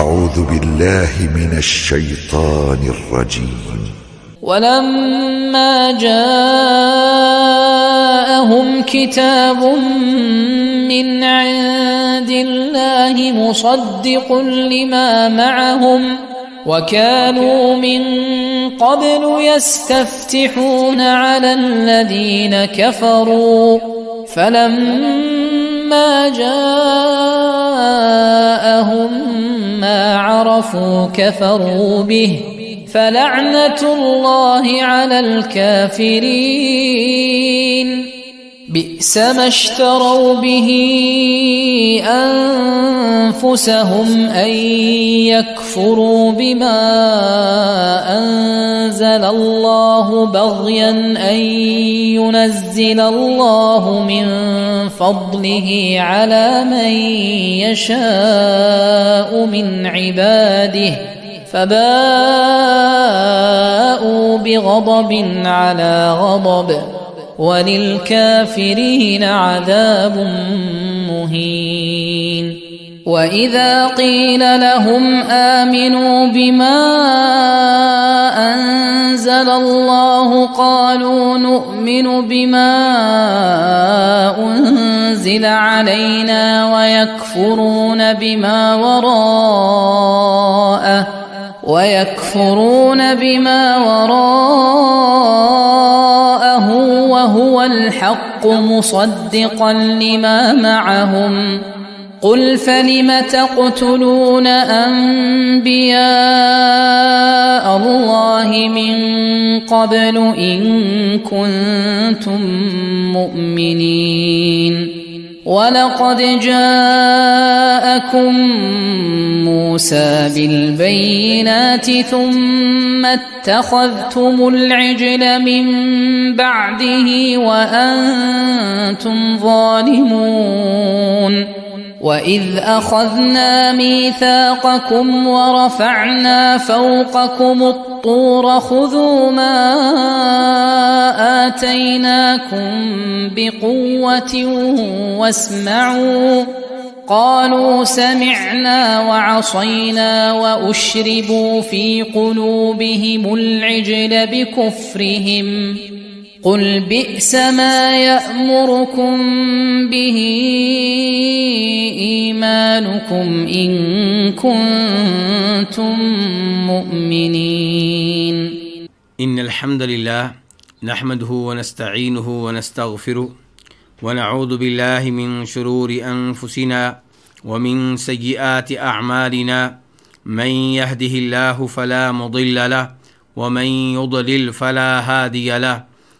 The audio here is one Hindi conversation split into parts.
أعوذ بالله من الشيطان الرجيم ولما جاءهم كتاب من عند الله مصدق لما معهم وكانوا من قبل يستفتحون على الذين كفروا فلما فلما جاءهم ما عرفوا كفروا به فلعنه الله على الكافرين بئس ما اشتروا به انفسهم ان يكفروا بما انزل الله بغيا ان ينزل الله من فضله على من يشاء من عباده فباءوا بغضب على غضب وللكافرين عذاب مهين واذا قيل لهم امنوا بما انزل الله قالوا نؤمن بما انزل علينا ويكفرون بما وراءه ويكفرون بما وراءه وهو الحق مصدقا لما معهم قل فلم تقتلون انبياء الله من قبل ان كنتم مؤمنين ولقد جاءكم موسى بالبينات ثم اتخذتم العجل من بعده وانتم ظالمون واذ اخذنا ميثاقكم ورفعنا فوقكم الطور خذوا ما اتيناكم بقوه واسمعوا قالوا سمعنا وعصينا واشربوا في قلوبهم العجل بكفرهم قل بئس ما يامركم به ايمانكم ان كنتم مؤمنين ان الحمد لله نحمده ونستعينه ونستغفره ونعوذ بالله من شرور انفسنا ومن سيئات اعمالنا من يهده الله فلا مضل له ومن يضلل فلا هادي له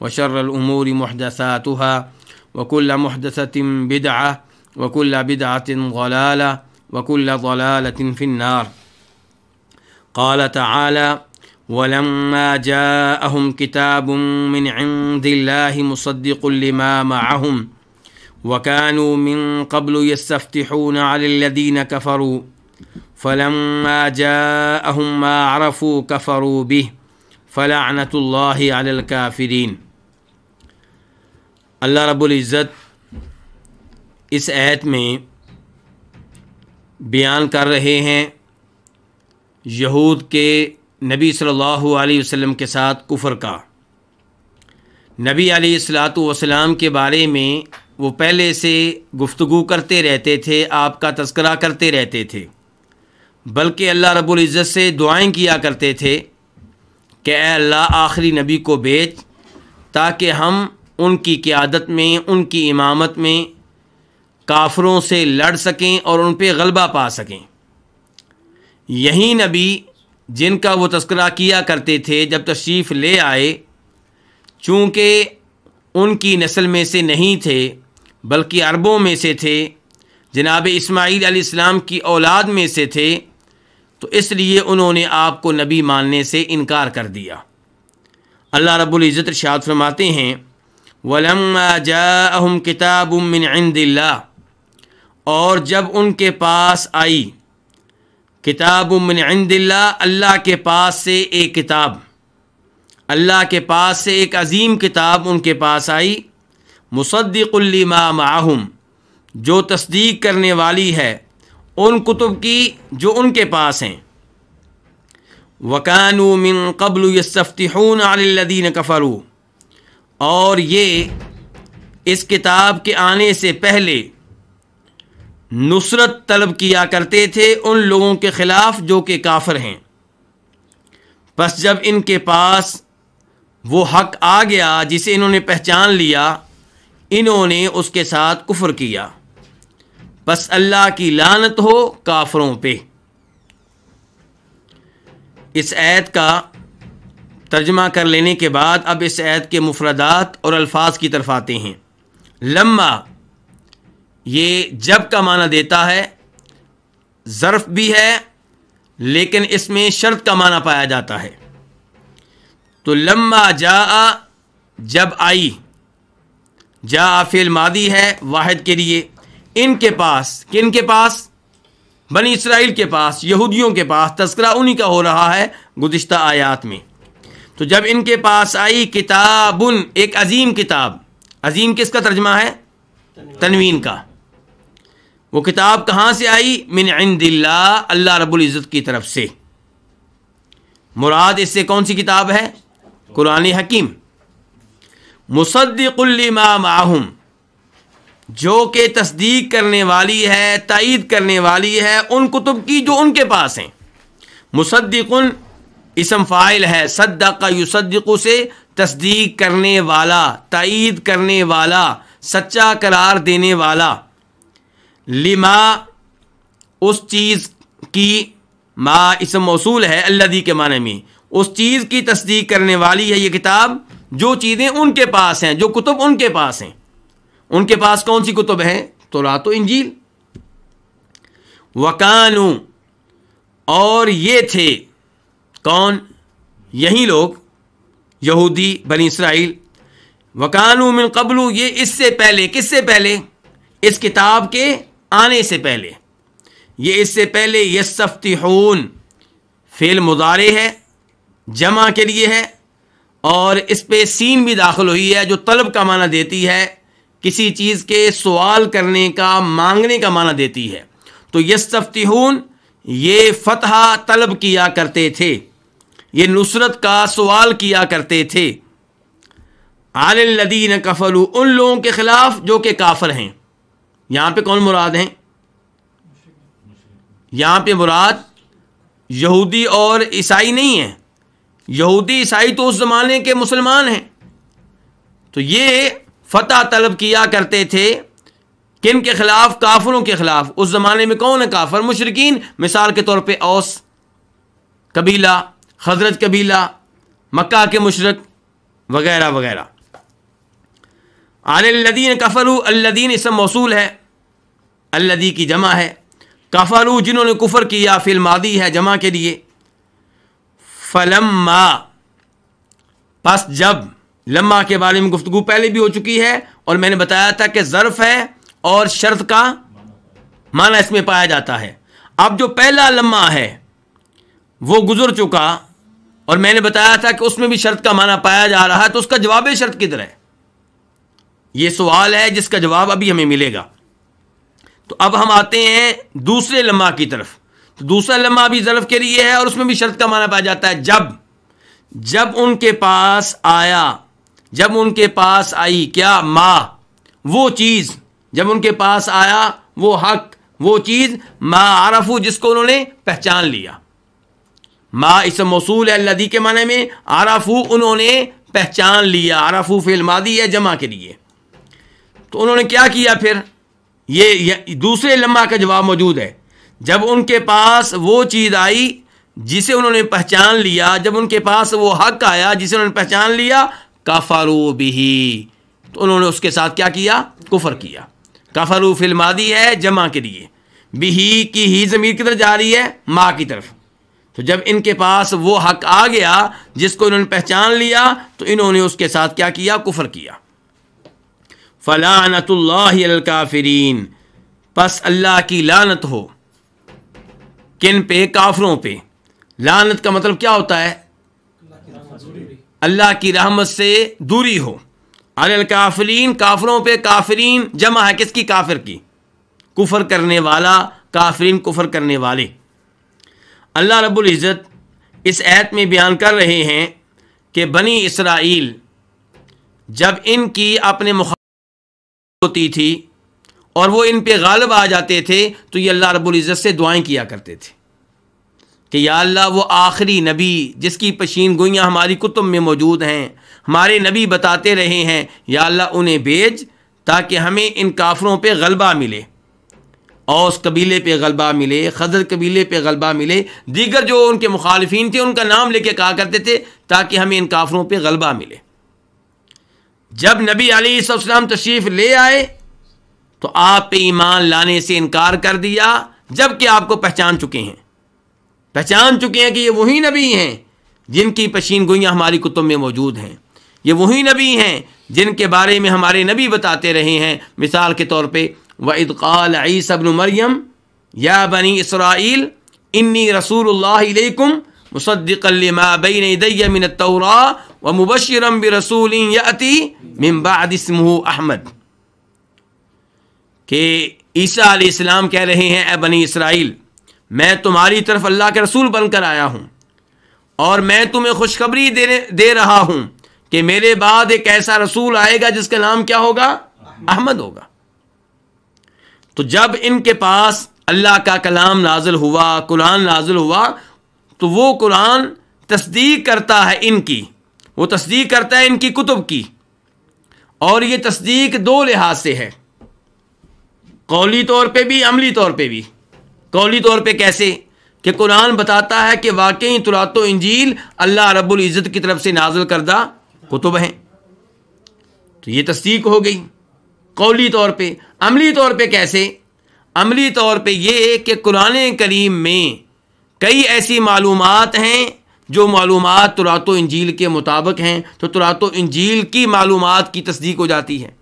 وشر الأمور محدثاتها وكل محدثة بدعة وكل بدعة ضلالة وكل ضلالة في النار قال تعالى ولما جاءهم كتاب من عند الله مصدق لما معهم وكانوا من قبل يستفتحون على الذين كفروا فلما جاءهم ما عرفوا كفروا به फ़लानतल्लाफ़रीन अल्लाह रब्ज़त इस आयत में बयान कर रहे हैं यहूद के नबी सल्लल्लाहु अलैहि वसल्लम के साथ कुफ़र का नबी वसलाम के बारे में वो पहले से गुफ्तु करते रहते थे आपका तस्करा करते रहते थे बल्कि अल्लाह रब्ज़त से दुआएं किया करते थे कि अल्लाह आखिरी नबी को बेच ताकि हम उनकी क़्यादत में उनकी इमामत में काफरों से लड़ सकें और उन पर गलबा पा सकें यही नबी जिनका वो तस्करा किया करते थे जब तशरीफ़ ले आए चूँकि उनकी नस्ल में से नहीं थे बल्कि अरबों में से थे जनाब इस्माईल आसमाम की औलाद में से थे तो इसलिए उन्होंने आपको नबी मानने से इनकार कर दिया अल्लाह रब्ज़त शाद फरमाते हैं वलम जाम किताब मिन इंदिल्ला और जब उनके पास आई किताब मिन इंदिल्ला अल्लाह के पास से एक किताब अल्लाह के पास से एक अजीम किताब उनके पास आई मुसद्दिकमा माहम जो तस्दीक करने वाली है उन कुतुब की जो उनके पास हैं वकानू मिन कबल यून आलदीन कफ़रू और ये इस किताब के आने से पहले नुसरत तलब किया करते थे उन लोगों के ख़िलाफ़ जो कि काफ़र हैं बस जब इनके पास वो हक आ गया जिसे इन्होंने पहचान लिया इन्होंने उसके साथ कुफ़र किया बस अल्लाह की लानत हो काफरों पे इस ऐत का तर्जमा कर लेने के बाद अब इस ऐत के मुफरदात और अल्फाज की तरफ आते हैं लम्मा ये जब का माना देता है ज़र्फ़ भी है लेकिन इसमें शर्त का माना पाया जाता है तो लम्मा जा जब आई जा आफेल मादी है वाहिद के लिए इनके पास किन के पास बनी इसराइल के पास यहूदियों के पास तस्करा उन्हीं का हो रहा है गुज्त आयात में तो जब इनके पास आई किताबुन एक अजीम किताब अजीम किसका तर्जमा है तनवीन का वो किताब कहाँ से आई मिन इंदिल्ला अल्लाह रब्बुल इज़्ज़त की तरफ से मुराद इससे कौन सी किताब है कुरान हकीम मुसद्दिकुल्लिमा माहम जो कि तस्दीक करने वाली है तइद करने वाली है उन कुतुब की जो उनके पास हैं मुसद्दिकुन इसम फ़ाइल है सद्दा युसद्दिकु से तस्दीक करने वाला तइद करने वाला सच्चा करार देने वाला लिमा उस चीज़ की मा इसम मौसूल है अल्लादी के माने में उस चीज़ की तस्दीक करने वाली है ये किताब जो चीज़ें उनके पास हैं जो कुतुब उनके पास हैं उनके पास कौन सी कुतुब हैं तो रातो इंजील वकानू और ये थे कौन यही लोग यहूदी बनी इसराइल वकानू मिन कबलू ये इससे पहले किससे पहले इस किताब के आने से पहले ये इससे पहले यसफ्तिहून फेल मुदारे है जमा के लिए है और इस पे सीन भी दाखिल हुई है जो तलब का माना देती है किसी चीज़ के सवाल करने का मांगने का माना देती है तो यस्तफ़्तिहून ये फतह तलब किया करते थे ये नुसरत का सवाल किया करते थे आलदीन कफलू उन लोगों के ख़िलाफ़ जो कि काफर हैं यहाँ पे कौन मुराद हैं यहाँ पे मुराद यहूदी और ईसाई नहीं है यहूदी ईसाई तो उस ज़माने के मुसलमान हैं तो ये फ़तह तलब किया करते थे किन के ख़िलाफ़ काफरों के ख़िलाफ़ उस ज़माने में कौन है काफर मुशरकिन मिसाल के तौर पर औस कबीला हजरत कबीला मक्का के मुशरक वगैरह वगैरह आलदीन कफ़रू अल्लदीन इसम मौसूल है अल्लदी की जमा है कफ़रू जिन्होंने कुफर किया फिल मादी है जमा के लिए फलम पस जब लम्मा के बारे में गुफ्तु पहले भी हो चुकी है और मैंने बताया था कि ज़र्फ है और शर्त का माना इसमें पाया जाता है अब जो पहला लम्हा है वो गुजर चुका और मैंने बताया था कि उसमें भी शर्त का माना पाया जा रहा है तो उसका जवाब शर्त किधर है यह सवाल है जिसका जवाब अभी हमें मिलेगा तो अब हम आते हैं दूसरे लम्हा की तरफ तो दूसरा लम्हा भी ज़रफ़ के लिए है और उसमें भी शर्त का माना पाया जाता है जब जब उनके पास आया जब उनके पास आई क्या माँ वो चीज़ जब उनके पास आया वो हक वो चीज़ माँ आरफू जिसको उन्होंने पहचान लिया माँ इस मौसूल अल्लदी के माने में आरफू उन्होंने पहचान लिया आरफू मादी है जमा के लिए तो उन्होंने क्या किया फिर ये, ये दूसरे लम्हा का जवाब मौजूद है जब उनके पास वो चीज़ आई जिसे उन्होंने पहचान लिया जब उनके पास वो हक आया जिसे उन्होंने पहचान लिया काफारू बिही तो उन्होंने उसके साथ क्या किया कुफर किया काफारू फिल्मादी है जमा के लिए बिही की ही ज़मीर की तरफ जा रही है माँ की तरफ तो जब इनके पास वो हक आ गया जिसको इन्होंने पहचान लिया तो इन्होंने उसके साथ क्या किया कुफर किया फ़लानतल्लाकाफरीन बस अल्लाह की लानत हो किन पे काफरों पे लानत का मतलब क्या होता है अल्लाह की रहमत से दूरी हो अलकाफरीन काफरों पे काफरीन जमा है किसकी काफिर की कुफर करने वाला काफरीन कुफर करने वाले अल्लाह रब्बुल इज़्ज़त इस आयत में बयान कर रहे हैं कि बनी इसराइल जब इनकी अपने मुख होती थी और वो इन पे गालब आ जाते थे तो ये अल्लाह रब्बुल इज़्ज़त से दुआएं किया करते थे कि या अल्लाह वो आखिरी नबी जिसकी पशीन गोइयाँ हमारी कुतुब में मौजूद हैं हमारे नबी बताते रहे हैं या अल्लाह उन्हें भेज ताकि हमें इन काफरों पर गलबा मिले औस कबीले पे गलबा मिले खजर कबीले पे गलबा मिले दीगर जो उनके मुखालफी थे उनका नाम लेके कहा करते थे ताकि हमें इन काफरों पे गलबा मिले जब नबी अलीसम तशरीफ़ ले आए तो आप पे ईमान लाने से इनकार कर दिया जबकि आपको पहचान चुके हैं पहचान चुके हैं कि ये वही नबी हैं जिनकी पशीन गोइयाँ हमारी कुतुब में मौजूद हैं ये वही नबी हैं जिनके बारे में हमारे नबी बताते रहे हैं मिसाल के तौर पर वदक़ाल सबन मरियम या बनी इसराइल इन्नी रसूलुल्लाहिलैकुम मुसद्दिकमाबैन व मुबशरम रसूल यति अहमद के ईसा इस्लाम कह रहे हैं ए बनी इसराइल मैं तुम्हारी तरफ अल्लाह के रसूल बनकर आया हूँ और मैं तुम्हें खुशखबरी दे, दे रहा हूँ कि मेरे बाद एक ऐसा रसूल आएगा जिसका नाम क्या होगा अहमद होगा तो जब इनके पास अल्लाह का कलाम नाजिल हुआ कुरान नाजिल हुआ तो वो कुरान तस्दीक करता है इनकी वो तस्दीक करता है इनकी कुतुब की और ये तस्दीक दो लिहाज से है कौली तौर पे भी अमली तौर पे भी कौली तौर पर कैसे कि कुरान बताता है कि वाकई तुरात इंजील अल्लाह रब्बुल इज़्ज़त की तरफ से नाजल करदा कुतुब हैं तो ये तस्दीक हो गई कौली तौर पर अमली तौर पर कैसे अमली तौर पर यह कि कुरान करीम में कई ऐसी मालूम हैं जो मालूम तुरात इंजील के मुताबिक हैं तो तुरात इंजील की मालूम की तस्दीक हो जाती है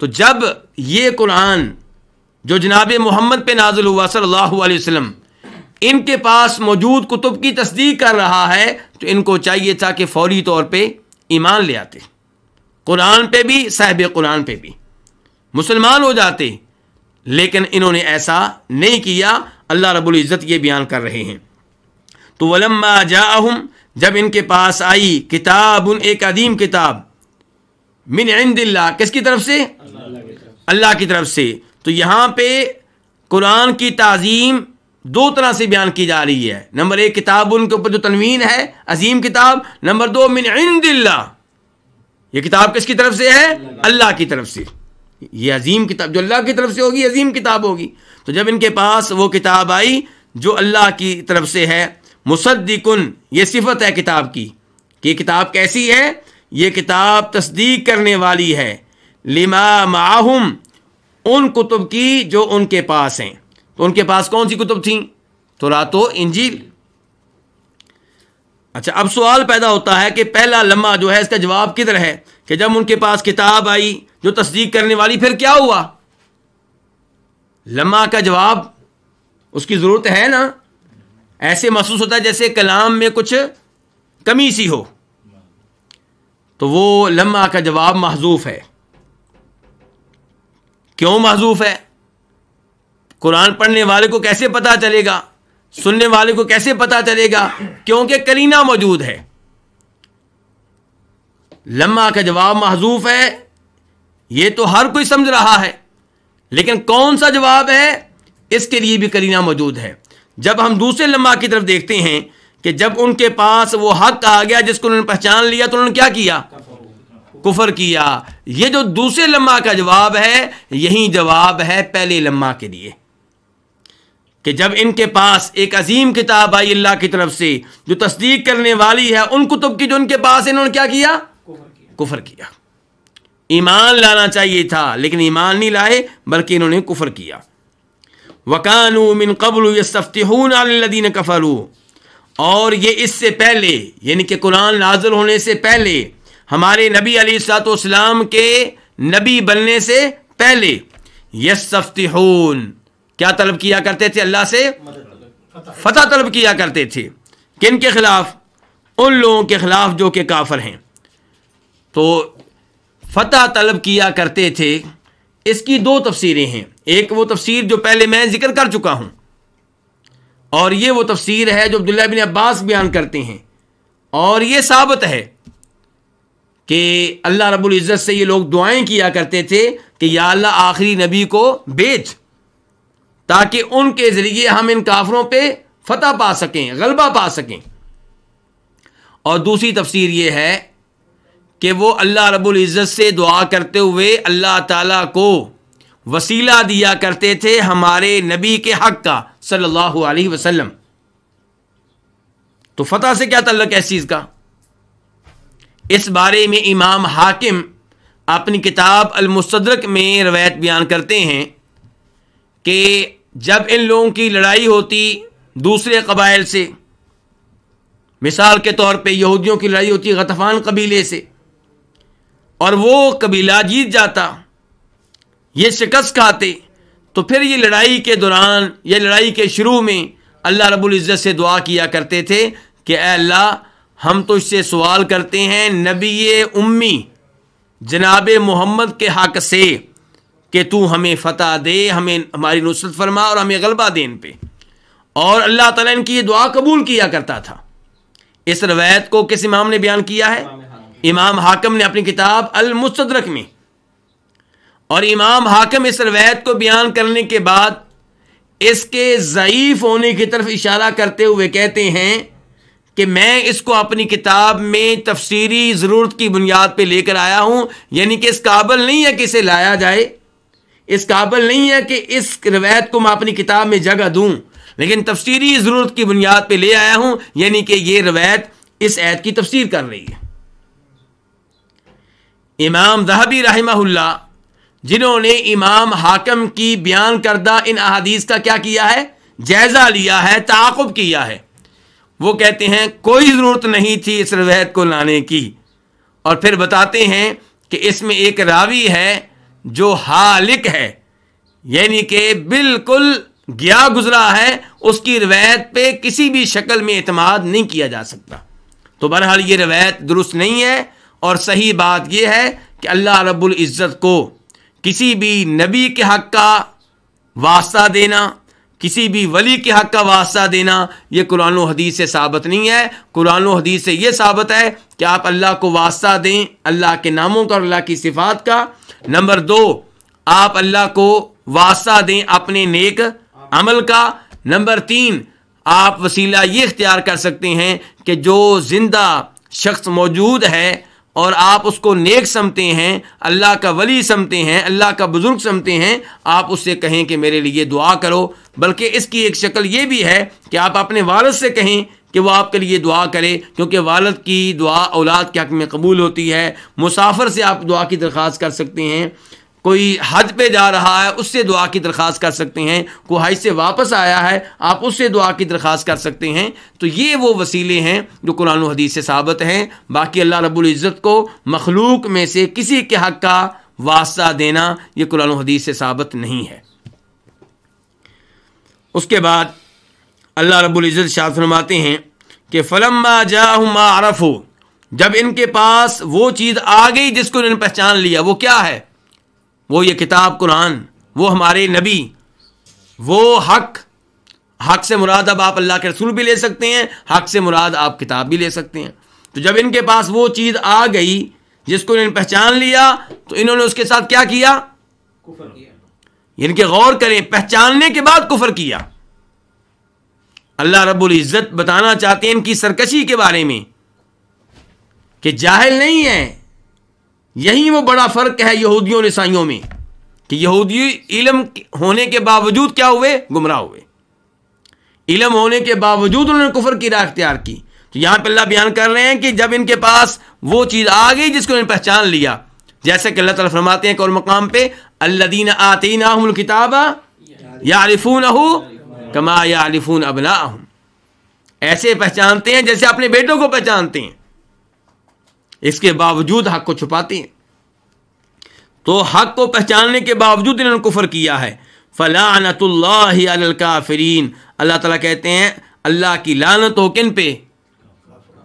तो जब ये कुरान जो जनाब मोहम्मद पे नाजुल हुआ सल्लल्लाहु अलैहि वसल्लम इनके पास मौजूद कुतुब की तस्दीक कर रहा है तो इनको चाहिए था कि फौरी तौर पर ईमान ले आते कुरान पर भी साहिब कुरान पर भी मुसलमान हो जाते लेकिन इन्होंने ऐसा नहीं किया अल्लाह रब्बुल इज़्ज़त ये बयान कर रहे हैं तो वलम्मा जाहम जब इनके पास आई किताब उन एक अदीम किताब मिन इंदिल्ला किसकी तरफ से अल्लाह की तरफ से तो यहाँ पे कुरान की तज़ीम दो तरह से बयान की जा रही है नंबर एक किताब उनके ऊपर जो तनवीन है अजीम किताब नंबर दो मिन इंदिल्ला ये किताब किसकी तरफ से है अल्लाह की तरफ से ये अजीम किताब जो अल्लाह की तरफ से होगी अजीम किताब होगी तो जब इनके पास वो किताब आई जो अल्लाह की तरफ से है मुसद्दिकन ये सिफत है किताब की कि किताब कैसी है ये किताब तस्दीक करने वाली है लिमा माहम उन कुतुब की जो उनके पास हैं तो उनके पास कौन सी कुतुब थी तो इंजील अच्छा अब सवाल पैदा होता है कि पहला लम्हा जो है इसका जवाब किधर है कि जब उनके पास किताब आई जो तस्दीक करने वाली फिर क्या हुआ लम्हा का जवाब उसकी ज़रूरत है ना ऐसे महसूस होता है जैसे कलाम में कुछ कमी सी हो तो वो लम्हा का जवाब महजूफ है क्यों महजूफ है कुरान पढ़ने वाले को कैसे पता चलेगा सुनने वाले को कैसे पता चलेगा क्योंकि करीना मौजूद है लम्हा का जवाब महजूफ है ये तो हर कोई समझ रहा है लेकिन कौन सा जवाब है इसके लिए भी करीना मौजूद है जब हम दूसरे लम्हा की तरफ देखते हैं कि जब उनके पास वो हक आ गया जिसको उन्होंने पहचान लिया तो उन्होंने क्या किया कुफर किया ये जो दूसरे लम्हा का जवाब है यही जवाब है पहले लम्हा के लिए कि जब इनके पास एक अजीम किताब आई अल्लाह की तरफ से जो तस्दीक करने वाली है उन कुतुब की जो उनके पास इन्होंने क्या किया कुफर किया ईमान लाना चाहिए था लेकिन ईमान नहीं लाए बल्कि इन्होंने कुफर किया वकानू मिन कबल यस्तफ़तून कफरू और ये इससे पहले यानी कि कुरान नाजल होने से पहले हमारे नबी अलीसलाम के नबी बनने से पहले हून क्या तलब किया करते थे अल्लाह से फतह तलब किया करते थे किन के खिलाफ उन लोगों के खिलाफ जो कि काफर हैं तो फतेह तलब किया करते थे इसकी दो तफसीरें हैं एक वो तफसीर जो पहले मैं जिक्र कर चुका हूँ और ये वो तफसीर है जो अब्दुल्ला बिन अब्बास बयान करते हैं और ये साबित है कि अल्लाह रब्बुल इज़्ज़त से ये लोग दुआएं किया करते थे कि या अल्लाह आखिरी नबी को बेच ताकि उनके ज़रिए हम इन काफरों पे फतह पा सकें गलबा पा सकें और दूसरी तफसीर ये है कि वो अल्लाह रब्बुल इज़्ज़त से दुआ करते हुए अल्लाह ताला को वसीला दिया करते थे हमारे नबी के हक का सल्लल्लाहु अलैहि वसल्लम तो फतह से क्या तल्लक है इस चीज़ का इस बारे में इमाम हाकिम अपनी किताब अलमुस्तरक में रवायत बयान करते हैं कि जब इन लोगों की लड़ाई होती दूसरे कबाइल से मिसाल के तौर पे यहूदियों की लड़ाई होती गतफान कबीले से और वो कबीला जीत जाता ये शिकस्त खाते तो फिर ये लड़ाई के दौरान या लड़ाई के शुरू में अल्लाह रबुल्ज़त से दुआ किया करते थे कि अल्लाह हम तो इससे सवाल करते हैं नबी उम्मी जनाब मोहम्मद के हक से कि तू हमें फ़तह दे हमें हमारी नुसरत फरमा और हमें गलबा दे इन पे और अल्लाह ताला इनकी ये दुआ कबूल किया करता था इस रवायत को किस इमाम ने बयान किया है इमाम हाकम ने अपनी किताब अलमुस्तरक में और इमाम हाकम इस रवायत को बयान करने के बाद इसके ज़यीफ़ होने की तरफ इशारा करते हुए कहते हैं कि मैं इसको अपनी किताब में तफसीरी ज़रूरत की बुनियाद पर लेकर आया हूं यानी कि इस काबल नहीं है कि इसे लाया जाए इस काबल नहीं है कि इस रवायत को मैं अपनी किताब में जगह दूँ लेकिन तफसीरी ज़रूरत की बुनियाद पर ले आया हूं यानी कि यह रवायत इस ऐद की तफसीर कर रही है इमाम जहबी रहमहुल्ला जिन्होंने इमाम हाकम की बयान करदा इन अहादीस का क्या किया है जायज़ा लिया है ताकुब किया है वो कहते हैं कोई ज़रूरत नहीं थी इस रवायत को लाने की और फिर बताते हैं कि इसमें एक रावी है जो हालिक है यानी कि बिल्कुल गया गुजरा है उसकी रवायत पे किसी भी शक्ल में इतमाद नहीं किया जा सकता तो बहरहाल ये रवायत दुरुस्त नहीं है और सही बात यह है कि अल्लाह रब्बुल इज़्ज़त को किसी भी नबी के हक़ का वास्ता देना किसी भी वली के हक का वास्ता देना यह कुरान हदीस से साबित नहीं है कुरान हदीस से यह साबित है कि आप अल्लाह को वास्ता दें अल्लाह के नामों का अल्लाह की सिफात का नंबर दो आप अल्लाह को वास्ता दें अपने नेक अमल का नंबर तीन आप वसीला ये इख्तियार कर सकते हैं कि जो जिंदा शख्स मौजूद है और आप उसको नेक समते हैं अल्लाह का वली समते हैं अल्लाह का बुज़ुर्ग समझते हैं आप उससे कहें कि मेरे लिए दुआ करो बल्कि इसकी एक शक्ल ये भी है कि आप अपने वालद से कहें कि वो आपके लिए दुआ करे क्योंकि वालद की दुआ औलाद के हक में कबूल होती है मुसाफिर से आप दुआ की दरख्वास्त कर सकते हैं कोई हद पे जा रहा है उससे दुआ की दरख्वास्त कर सकते हैं कोई हज से वापस आया है आप उससे दुआ की दरख्वास कर सकते हैं तो ये वो वसीले हैं जो कुरान हदीस से साबित हैं बाकी अल्लाह रब्ज़त को मखलूक में से किसी के हक का वास्ता देना ये कुरान हदीस से साबित नहीं है उसके बाद अल्लाह रब्ज़त शाह फरमाते हैं कि फ़लम्मा जाह आरफ हो जब इनके पास वो चीज़ आ गई जिसको इन्होंने पहचान लिया वो क्या है वो ये किताब कुरान वो हमारे नबी वो हक हक से मुराद अब आप अल्लाह के रसूल भी ले सकते हैं हक से मुराद आप किताब भी ले सकते हैं तो जब इनके पास वो चीज़ आ गई जिसको इन्होंने पहचान लिया तो इन्होंने उसके साथ क्या किया किया इनके गौर करें पहचानने के बाद कुफर किया अल्लाह रब्बुल इज़्ज़त बताना चाहते हैं इनकी सरकशी के बारे में कि जाहिल नहीं है यही वो बड़ा फ़र्क है यहूदियों ईसाइयों में कि यहूदी इलम होने के बावजूद क्या हुए गुमराह हुए इलम होने के बावजूद उन्होंने कुफर की राह अख्तियार की तो यहाँ पर अल्लाह बयान कर रहे हैं कि जब इनके पास वो चीज़ आ गई जिसको इन्होंने पहचान लिया जैसे कि अल्लाह ताला फरमाते हैं एक मकाम पे अल्लादीन आतीना किताबा यारिफून कमा यारिफून अबना ऐसे पहचानते हैं जैसे अपने बेटों को पहचानते हैं इसके बावजूद हक को छुपाती हैं तो हक को पहचानने के बावजूद इन्होंने कुफर किया है फ़लानतल्लाफरीन अल्लाह तला कहते हैं अल्लाह की लानत हो किन पे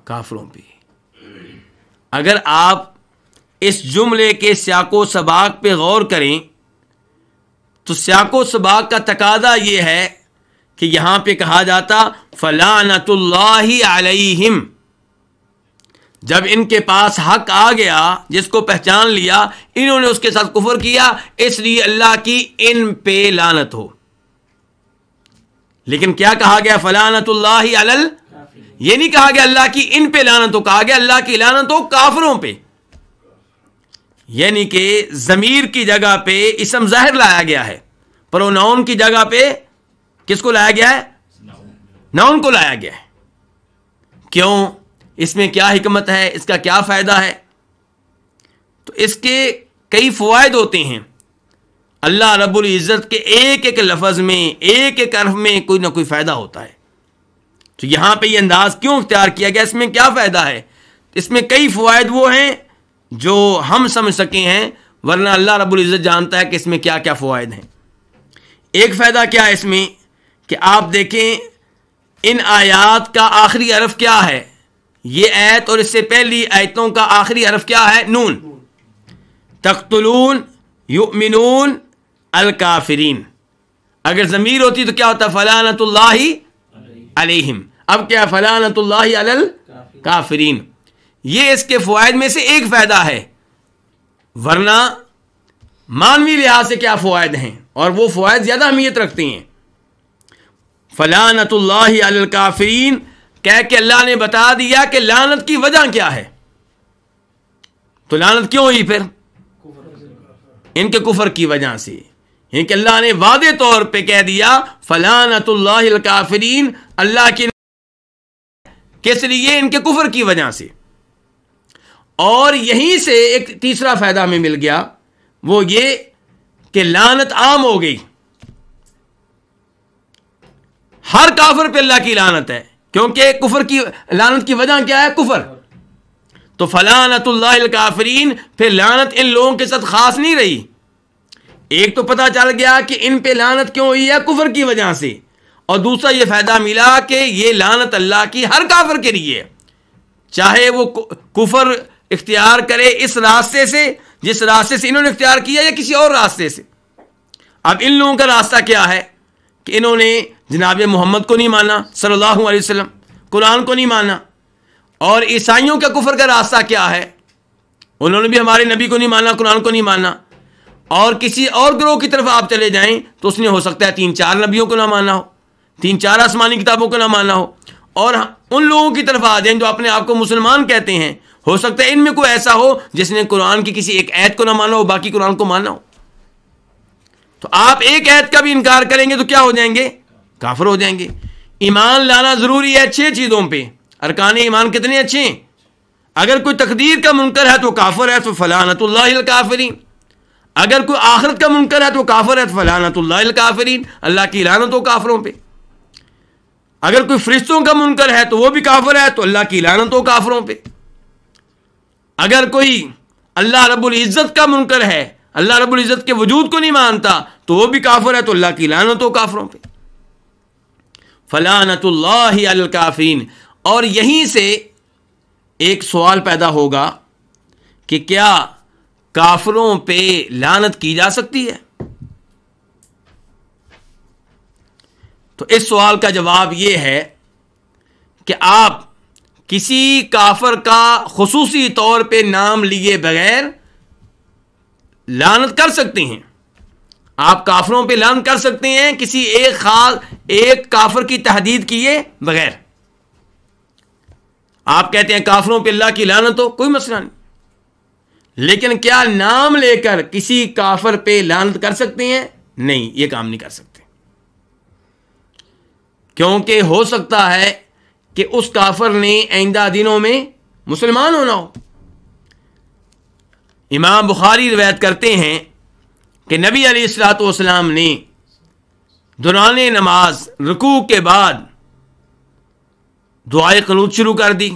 काफरों पे अगर आप इस जुमले के स्याको सबाक पे गौर करें तो स्याको सबाक का तकादा यह है कि यहां पे कहा जाता फ़लानतल्लाम जब इनके पास हक आ गया जिसको पहचान लिया इन्होंने उसके साथ कुफर किया इसलिए अल्लाह की इन पे लानत हो लेकिन क्या कहा गया फलानतुल्ला अलल ये नहीं कहा गया अल्लाह की इन पे लानत हो कहा गया अल्लाह की लानत हो काफरों पे यानी कि जमीर की जगह पे इसम जाहिर लाया गया है प्रोनाउन की जगह पे किसको लाया गया है नाउन को लाया गया है क्यों इसमें क्या हिकमत है इसका क्या फ़ायदा है तो इसके कई फ़वाद होते हैं अल्लाह रब्बुल इज़्ज़त के एक एक लफज में एक एक अरफ में कोई ना कोई फ़ायदा होता है तो यहाँ पे ये अंदाज़ क्यों अख्तियार किया गया इसमें क्या फ़ायदा है इसमें कई फ़वाद वो हैं जो हम समझ सके हैं वरना अल्लाह रब्बुल इज़्ज़त जानता है कि इसमें क्या क्या फ़वाद हैं एक फ़ायदा क्या है इसमें कि आप देखें इन आयात का आखिरी अरफ क्या है ये ऐत और इससे पहली आयतों का आखिरी अरफ क्या है नून तख्तलून युमिनून अलकाफरीन अगर ज़मीर होती तो क्या होता फ़लानतुल्ला अलैहिम अब क्या फ़लानतुल्ला अल काफरीन ये इसके फ़वाद में से एक फ़ायदा है वरना मानवी लिहाज से क्या फ़वाद हैं और वो फ़वाद ज़्यादा अहमियत रखती हैं फलानतुल्लाफरीन कह के अल्लाह ने बता दिया कि लानत की वजह क्या है तो लानत क्यों हुई फिर इनके कुफर की वजह से इनके अल्लाह ने वादे तौर पे कह दिया फलानतुल्लाकाफरीन अल्लाह की किस लिए इनके कुफर की वजह से और यहीं से एक तीसरा फायदा हमें मिल गया वो ये कि लानत आम हो गई हर काफर पे अल्लाह की लानत है क्योंकि कुफर की लानत की वजह क्या है कुफर तो फलानत काफरीन फिर लानत इन लोगों के साथ खास नहीं रही एक तो पता चल गया कि इन पे लानत क्यों हुई है कुफर की वजह से और दूसरा यह फ़ायदा मिला कि यह लानत अल्लाह की हर काफर के लिए चाहे वो कुफर इख्तियार करे इस रास्ते से जिस रास्ते से इन्होंने इख्तियार किया या किसी और रास्ते से अब इन लोगों का रास्ता क्या है कि इन्होंने जनाब मोहम्मद को नहीं माना सल्लल्लाहु अलैहि वसल्लम कुरान को नहीं माना और ईसाइयों का कुफर का रास्ता क्या है उन्होंने भी हमारे नबी को नहीं माना कुरान को नहीं माना और किसी और ग्रोह की तरफ आप चले जाएँ तो उसने हो सकता है तीन चार नबियों को ना माना हो तीन चार आसमानी किताबों को ना माना हो और उन लोगों की तरफ आ जाए जो अपने आप को मुसलमान कहते हैं हो सकता है इनमें कोई ऐसा हो जिसने कुरान की किसी एक ऐत को ना माना हो बाकी कुरान को माना हो तो आप एक ऐत का भी इनकार करेंगे तो क्या हो जाएंगे काफर हो जाएंगे ईमान लाना ज़रूरी है छह चीज़ों पर अरकान ईमान कितने अच्छे हैं अगर कोई तकदीर का मुनकर है तो काफर है तो फलानतुल्लाकाफरीन अगर कोई आखरत का मुनकर है तो काफर है तो फलानतुल्लाकाफरीन अल्लाह की लानत हो काफरों पर अगर कोई फरिश्तों का मुनकर है तो वह भी काफर है तो अल्लाह की लानत हो काफरों पर अगर कोई अल्लाह रबुल्जत इज़्ज़त का मुनकर है अल्लाह रब्बुल इज़्ज़त के वजूद को नहीं मानता तो वो भी काफर है तो अल्लाह की लानत हो काफरों काफिरों पे फलानतल्लाकाफ़ीन और यहीं से एक सवाल पैदा होगा कि क्या काफरों पर लानत की जा सकती है तो इस सवाल का जवाब यह है कि आप किसी काफर का खसूसी तौर पर नाम लिए बगैर लानत कर सकते हैं आप काफरों पे लान कर सकते हैं किसी एक खास एक काफर की तहदीद किए बगैर आप कहते हैं काफरों पे अल्लाह की लानत हो कोई मसला नहीं लेकिन क्या नाम लेकर किसी काफर पे लानत कर सकते हैं नहीं ये काम नहीं कर सकते क्योंकि हो सकता है कि उस काफर ने आइंदा दिनों में मुसलमान होना हो इमाम बुखारी रवायत करते हैं कि नबी अलैहिस्सलाम ने दौरान नमाज रकू के बाद दुआ कनूत शुरू कर दी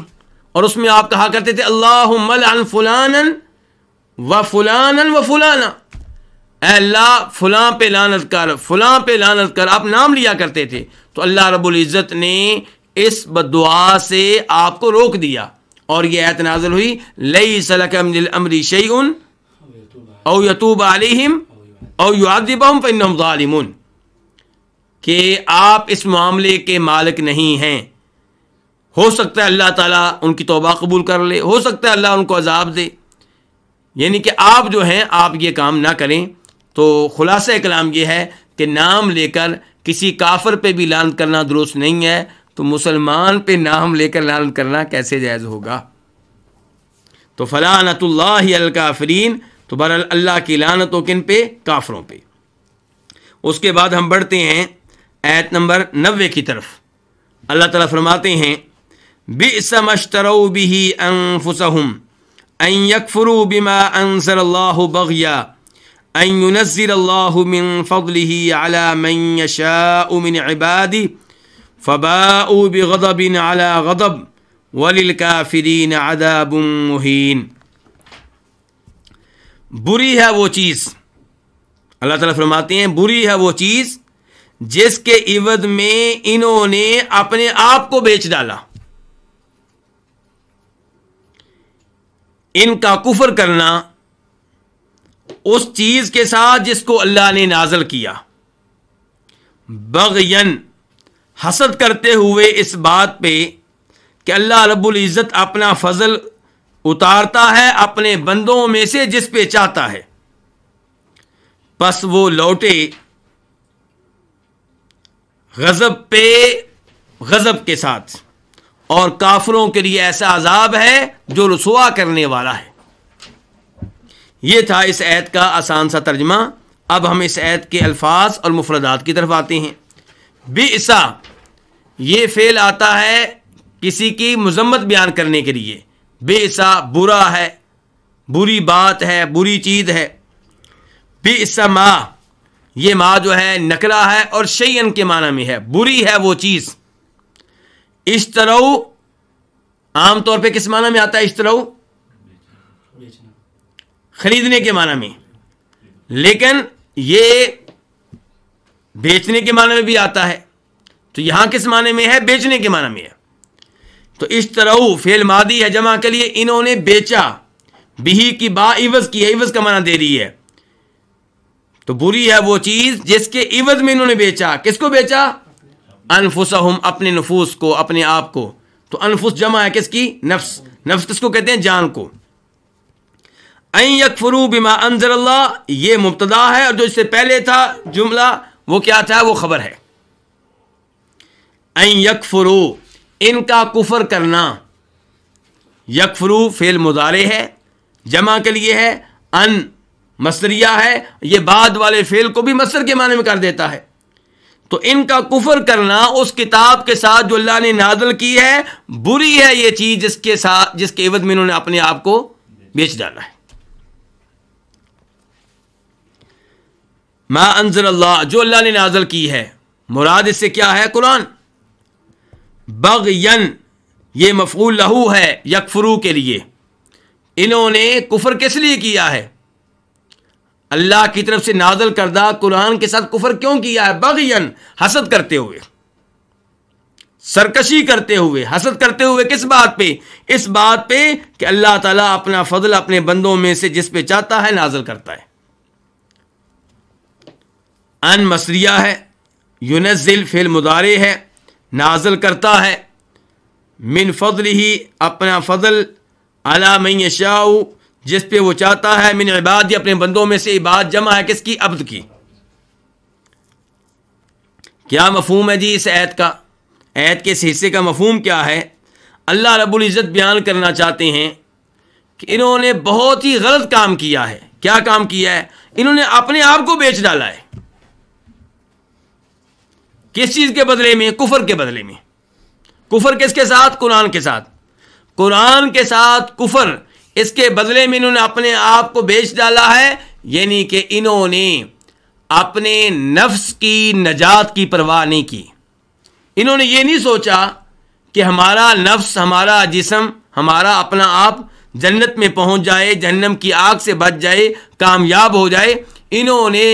और उसमें आप कहा करते थे अल्लाह मल फुलानन व फुलानन व फुलाना अल्लाह फुलां पे लानत कर फुलां पे लानत कर आप नाम लिया करते थे तो अल्लाह रबुल इज़्ज़त ने इस बदुआ से आपको रोक दिया और ये आयत नाजल हुई लई सलकमरी शई औ यतूब आलिम और युआदिबम कि आप इस मामले के मालिक नहीं हैं हो सकता है अल्लाह ताला उनकी तोबा कबूल कर ले हो सकता है अल्लाह उनको अजाब दे यानी कि आप जो हैं आप ये काम ना करें तो खुलासा कलाम यह है कि नाम लेकर किसी काफर पे भी लान करना दुरुस्त नहीं है तो मुसलमान पे नाम लेकर लान करना कैसे जायज़ होगा तो फ़ला तो बर अल्लाह की तो किन पे काफरों पे उसके बाद हम बढ़ते हैं ऐत नंबर नबे की तरफ अल्लाह तला फरमाते हैं बिसमशतरो बिही अनफुसहम बिमा इबादी फ़बाऊ बदबिन अला गदब वलिल काफरीन अदाबुमहीन बुरी है वो चीज़ अल्लाह ताला फरमाते हैं बुरी है वो चीज़ जिसके इवद में इन्होंने अपने आप को बेच डाला इनका कुफर करना उस चीज़ के साथ जिसको अल्लाह ने नाजल किया बगयन हसद करते हुए इस बात पे कि अल्लाह रब्बुल इज़्ज़त अपना फ़ज़ल उतारता है अपने बंदों में से जिस पे चाहता है बस वो लौटे गज़ब पे गज़ब के साथ और काफिरों के लिए ऐसा अजाब है जो रसुआ करने वाला है ये था इस ऐत का आसान सा तर्जमा अब हम इस ऐत के अल्फाज और मुफरदात की तरफ आते हैं बिसा ये फेल आता है किसी की मजम्मत बयान करने के लिए बेसा बुरा है बुरी बात है बुरी चीज़ है बिसा माँ ये माँ जो है नकला है और शयन के माना में है बुरी है वो चीज़ इस तरह आमतौर पे किस माना में आता है इस तरह खरीदने के माना में लेकिन ये बेचने के माने में भी आता है तो यहां किस माने में है बेचने के माने में है तो इस तरह फेल मादी है जमा के लिए इन्होंने बेचा बिही की बा इवज की है इवज का माना दे रही है तो बुरी है वो चीज जिसके इवज में इन्होंने बेचा किसको बेचा अनफुसहम अपने नफूस को अपने आप को तो अनफुस जमा है किसकी नफ्स नफ्स किसको कहते हैं जान को अकफरू यकफरू बिमा अनजर ये मुबतदा है और जो इससे पहले था जुमला वो क्या था वो खबर है अन इनका कुफर करना यकफरू फेल मुदारे है जमा के लिए है अन मसरिया है ये बाद वाले फेल को भी मसर के माने में कर देता है तो इनका कुफर करना उस किताब के साथ जो अल्लाह ने नादल की है बुरी है ये चीज़ जिसके साथ जिसके एवज में इन्होंने अपने आप को बेच डाला है मा अनजल अल्लाह जो अल्लाह ने नाजल की है मुराद इससे क्या है कुरान बगयन ये मफूल लहू है यकफरू के लिए इन्होंने कुफर किस लिए किया है अल्लाह की तरफ से नाजल करदा कुरान के साथ कुफर क्यों किया है बग यन हसद करते हुए सरकशी करते हुए हसद करते हुए किस बात पे इस बात पे कि अल्लाह ताला अपना फजल अपने बंदों में से जिस पे चाहता है नाजल करता है अन मसरिया है यूनजिल फ़िल मुदारे है नाजल करता है मिन फजल ही अपना फजल अला अलामय शाह जिस पे वो चाहता है मिन इबाद अपने बंदों में से इबाद जमा है किसकी अब्द की क्या मफहम है जी इस ऐत का ऐत के इस हिस्से का मफहम क्या है अल्लाह रब्बुल इज़्ज़त बयान करना चाहते हैं कि इन्होंने बहुत ही गलत काम किया है क्या काम किया है इन्होंने अपने आप को बेच डाला है किस चीज़ के बदले में कुफर के बदले में कुफर किसके साथ कुरान के साथ कुरान के साथ कुफर इसके बदले में इन्होंने अपने आप को बेच डाला है यानी कि इन्होंने अपने नफ्स की नजात की परवाह नहीं की इन्होंने ये नहीं सोचा कि हमारा नफ्स हमारा जिसम हमारा अपना आप जन्नत में पहुंच जाए जन्नम की आग से बच जाए कामयाब हो जाए इन्होंने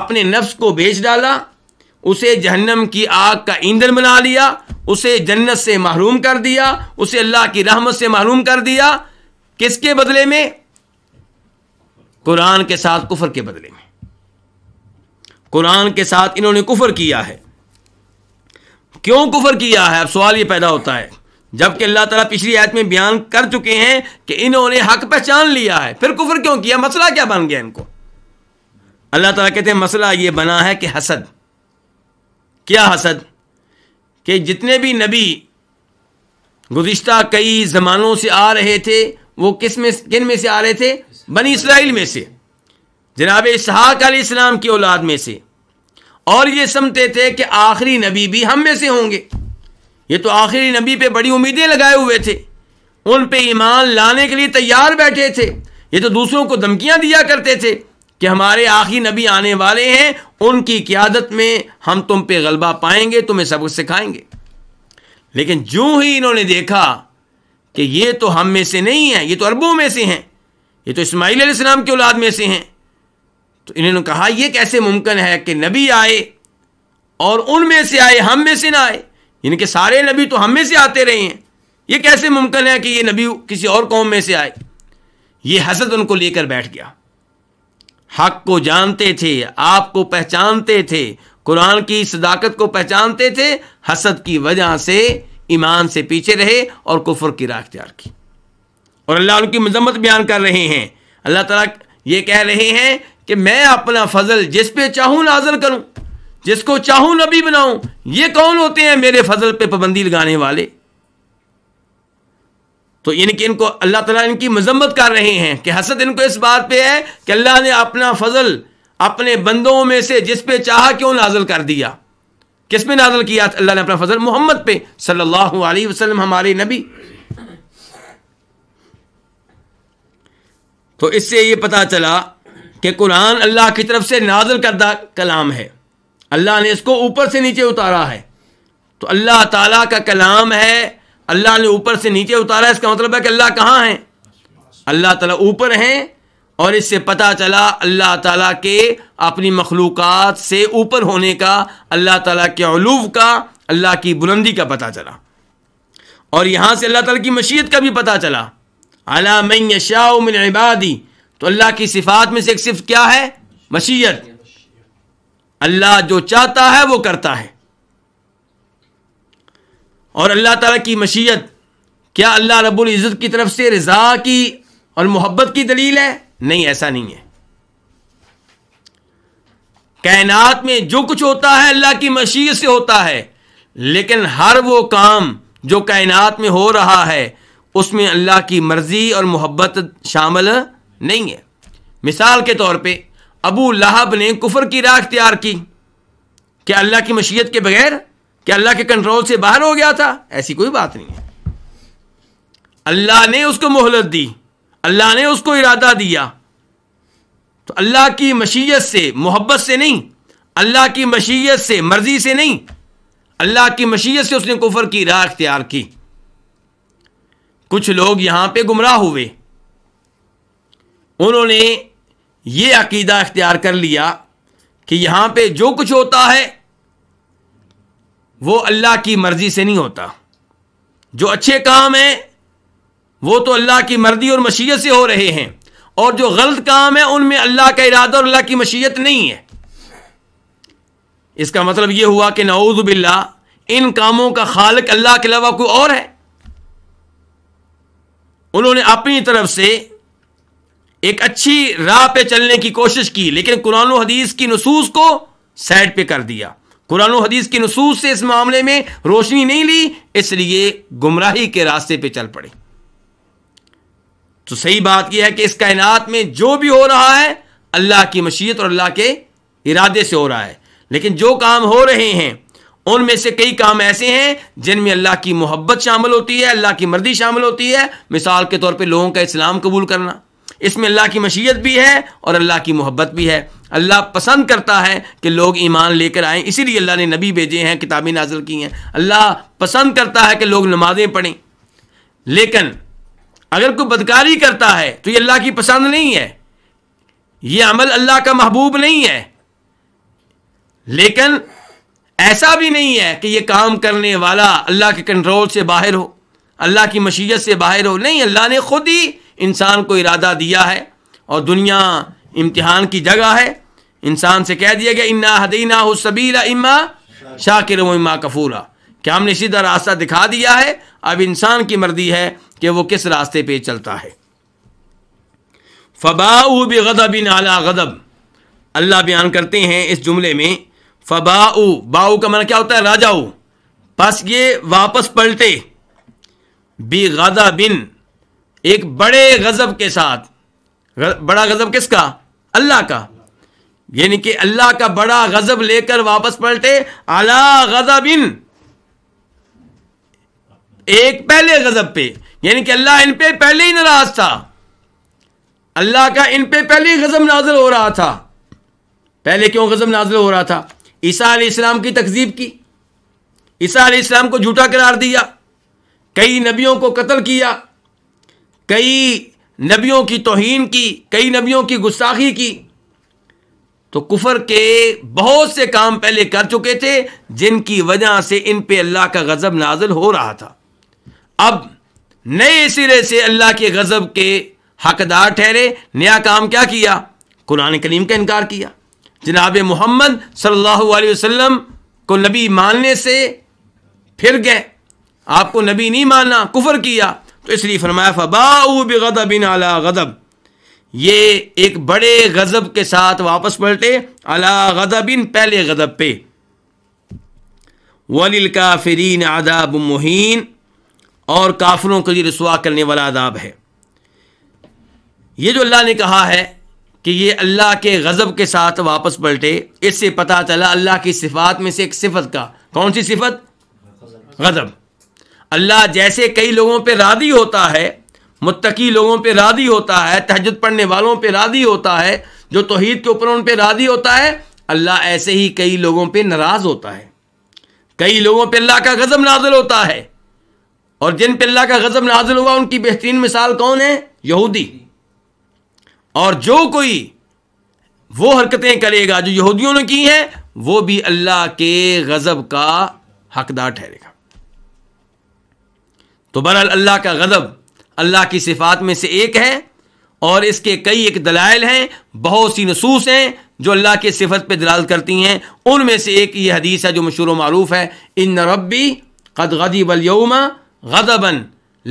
अपने नफ्स को बेच डाला उसे जहन्नम की आग का ईंधन बना लिया उसे जन्नत से महरूम कर दिया उसे अल्लाह की रहमत से महरूम कर दिया किसके बदले में कुरान के साथ कुफर के बदले में कुरान के साथ इन्होंने कुफर किया है क्यों कुफर किया है अब सवाल यह पैदा होता है जबकि अल्लाह तला पिछली आयत में बयान कर चुके हैं कि इन्होंने हक पहचान लिया है फिर कुफर क्यों किया मसला क्या बन गया इनको अल्लाह ताला कहते हैं मसला यह बना है कि हसद क्या हसद कि जितने भी नबी गुज्त कई ज़मानों से आ रहे थे वो किस में किन में से आ रहे थे बनी इसराइल में से जनाब इसहाक इस्लाम की औलाद में से और ये समझते थे कि आखिरी नबी भी हम में से होंगे ये तो आखिरी नबी पे बड़ी उम्मीदें लगाए हुए थे उन पे ईमान लाने के लिए तैयार बैठे थे ये तो दूसरों को धमकियां दिया करते थे कि हमारे आखिरी नबी आने वाले हैं उनकी क्यादत में हम तुम पे गलबा पाएंगे तुम्हें सब कुछ सिखाएंगे लेकिन जो ही इन्होंने देखा कि ये तो हम में से नहीं है ये तो अरबों में से हैं ये तो इस्माईल आसमाम की औलाद में से हैं तो इन्होंने कहा यह कैसे मुमकिन है कि नबी आए और उनमें से आए हम में से ना आए इनके सारे नबी तो हम में से आते रहे हैं ये कैसे मुमकिन है कि ये नबी किसी और कौम में से आए ये हसद उनको लेकर बैठ गया हक को जानते थे आपको पहचानते थे कुरान की सदाकत को पहचानते थे हसद की वजह से ईमान से पीछे रहे और कुफर की राह अख्तियार की और अल्लाह उनकी मजम्मत बयान कर रहे हैं अल्लाह तला ये कह रहे हैं कि मैं अपना फजल जिस पे चाहूँ नाजर करूँ जिसको चाहूं नबी बनाऊँ ये कौन होते हैं मेरे फजल पे पाबंदी लगाने वाले तो यानी कि इनको अल्लाह ताला इनकी मजम्मत कर रहे हैं कि हसद इनको इस बात पर है कि अल्लाह ने अपना फजल अपने बंदों में से जिस पे चाह क्यों नाजल कर दिया किस पे नाजल किया अल्लाह ने अपना फजल मोहम्मद पे सल्लल्लाहु अलैहि वसल्लम हमारे नबी तो इससे ये पता चला कि कुरान अल्लाह की तरफ से नाजल करदा कलाम है अल्लाह ने इसको ऊपर से नीचे उतारा है तो अल्लाह ताला का कलाम है अल्लाह ने ऊपर से नीचे उतारा इसका मतलब है कि अल्लाह कहाँ है अल्लाह तला ऊपर है और इससे पता चला अल्लाह तला के अपनी मखलूक से ऊपर होने का अल्लाह तला के अलूफ का अल्लाह की बुलंदी का पता चला और यहाँ से अल्लाह ताला की मशीयत का भी पता चला अला मैं शाह इबादी तो अल्लाह की सिफात में से एक सिफ क्या है मशीयत अल्लाह जो चाहता है वो करता है और अल्लाह ताला की मशीयत क्या अल्लाह रब्बुल इज़्ज़त की तरफ से रज़ा की और मोहब्बत की दलील है नहीं ऐसा नहीं है कायनात में जो कुछ होता है अल्लाह की मशीयत से होता है लेकिन हर वो काम जो कायनात में हो रहा है उसमें अल्लाह की मर्ज़ी और मोहब्बत शामिल नहीं है मिसाल के तौर पर अबू लहब ने कुफर की राह अख्तियार की क्या अल्लाह की मशीयत के बगैर कि अल्लाह के कंट्रोल से बाहर हो गया था ऐसी कोई बात नहीं है अल्लाह ने उसको मोहलत दी अल्लाह ने उसको इरादा दिया तो अल्लाह की मशीयत से मोहब्बत से नहीं अल्लाह की मशीयत से मर्जी से नहीं अल्लाह की मशीयत से उसने कुफर की राह अख्तियार की कुछ लोग यहां पे गुमराह हुए उन्होंने ये अकीदा अख्तियार कर लिया कि यहां पे जो कुछ होता है वो अल्लाह की मर्जी से नहीं होता जो अच्छे काम हैं वो तो अल्लाह की मर्जी और मशीयत से हो रहे हैं और जो गलत काम है उनमें अल्लाह का इरादा और अल्लाह की मशीयत नहीं है इसका मतलब यह हुआ कि नऊज बिल्ला इन कामों का खालक अल्लाह के अलावा कोई और है उन्होंने अपनी तरफ से एक अच्छी राह पे चलने की कोशिश की लेकिन कुरान हदीस की नसूस को साइड पे कर दिया कुरान हदीस के नसूस से इस मामले में रोशनी नहीं ली इसलिए गुमराही के रास्ते पर चल पड़े तो सही बात यह है कि इस कायनात में जो भी हो रहा है अल्लाह की मशीत और अल्लाह के इरादे से हो रहा है लेकिन जो काम हो रहे हैं उनमें से कई काम ऐसे हैं जिनमें अल्लाह की मोहब्बत शामिल होती है अल्लाह की मर्दी शामिल होती है मिसाल के तौर पर लोगों का इस्लाम कबूल करना इसमें अल्लाह की मशीयत भी है और अल्लाह की मोहब्बत भी है अल्लाह पसंद करता है कि लोग ईमान लेकर आएँ इसीलिए अल्लाह ने नबी भेजे हैं किताबें नाजिल की हैं अल्लाह पसंद करता है कि लोग नमाजें पढ़ें लेकिन अगर कोई बदकारी करता है तो ये अल्लाह की पसंद नहीं है ये अमल अल्लाह का महबूब नहीं है लेकिन ऐसा भी नहीं है कि ये काम करने वाला अल्लाह के कंट्रोल से बाहर हो अल्लाह की मशीयत से बाहर हो नहीं अल्लाह ने खुद ही इंसान को इरादा दिया है और दुनिया इम्तिहान की जगह है इंसान से कह दिया गया इन्ना हदीना हो सबीला इमा शाकिर व इमा कफूरा क्या हमने सीधा रास्ता दिखा दिया है अब इंसान की मर्जी है कि वो किस रास्ते पे चलता है फ़बाऊ बेगदब इन आला गदब अल्लाह बयान करते हैं इस जुमले में फ़बाऊ बाऊ का मन क्या होता है राजाऊ बस ये वापस पलटे बेगदा बिन एक बड़े गज़ब के साथ बड़ा गज़ब किसका अल्लाह का यानी कि अल्लाह का बड़ा गजब लेकर वापस पलटे अला गजबिन एक पहले गजब पे यानी कि अल्लाह इन पे पहले ही नाराज था अल्लाह का इन पे पहले ही गजब नाजिल हो रहा था पहले क्यों गजब नाजिल हो रहा था ईसा इस्लाम की तकजीब की ईसा इस्लाम को झूठा करार दिया कई नबियों को कत्ल किया कई नबियों की तोहन की कई नबियों की गुस्ताखी की तो कुफर के बहुत से काम पहले कर चुके थे जिनकी वजह से इन पर अल्लाह का गज़ब नाजल हो रहा था अब नए सिरे से अल्लाह के गज़ब के हकदार ठहरे नया काम क्या किया कुरान करीम का इनकार किया जनाब मोहम्मद सल्लल्लाहु अलैहि को नबी मानने से फिर गए आपको नबी नहीं मानना कुफर किया तो इसलिए फरमाया फ़बाऊ बेगदबिन अला गदब ये एक बड़े गज़ब के साथ वापस पलटे अला गदबिन पहले गदब पे वलिल काफरीन आदाब मुहीन और काफरों के लिए रसवा करने वाला आदाब है ये जो अल्लाह ने कहा है कि ये अल्लाह के गज़ब के साथ वापस पलटे इससे पता चला अल्लाह की सिफात में से एक सिफत का कौन सी सिफत गज़ब अल्लाह जैसे कई लोगों पर रादी होता है मुत्तकी लोगों पर रादी होता है तहजद पढ़ने वालों पर रादी होता है जो तोहद के ऊपर उन पर रादी होता है अल्लाह ऐसे ही कई लोगों पर नाराज़ होता है कई लोगों पर अल्लाह का गज़ब नाजिल होता है और जिन पर अल्लाह का गज़ब नाजिल हुआ उनकी बेहतरीन मिसाल कौन है यहूदी और जो कोई वो हरकतें करेगा जो यहूदियों ने की हैं वो भी अल्लाह के गज़ब का हकदार ठहरेगा तो बरअल अल्लाह का गदब अल्लाह की सिफात में से एक है और इसके कई एक दलाइल हैं बहुत सी नसूस हैं जो अल्लाह के सिफत पर दलाल करती हैं उनमें से एक ये हदीस है जो मशहूर मरूफ है इन रबी कद गदीब अलयमा गदबन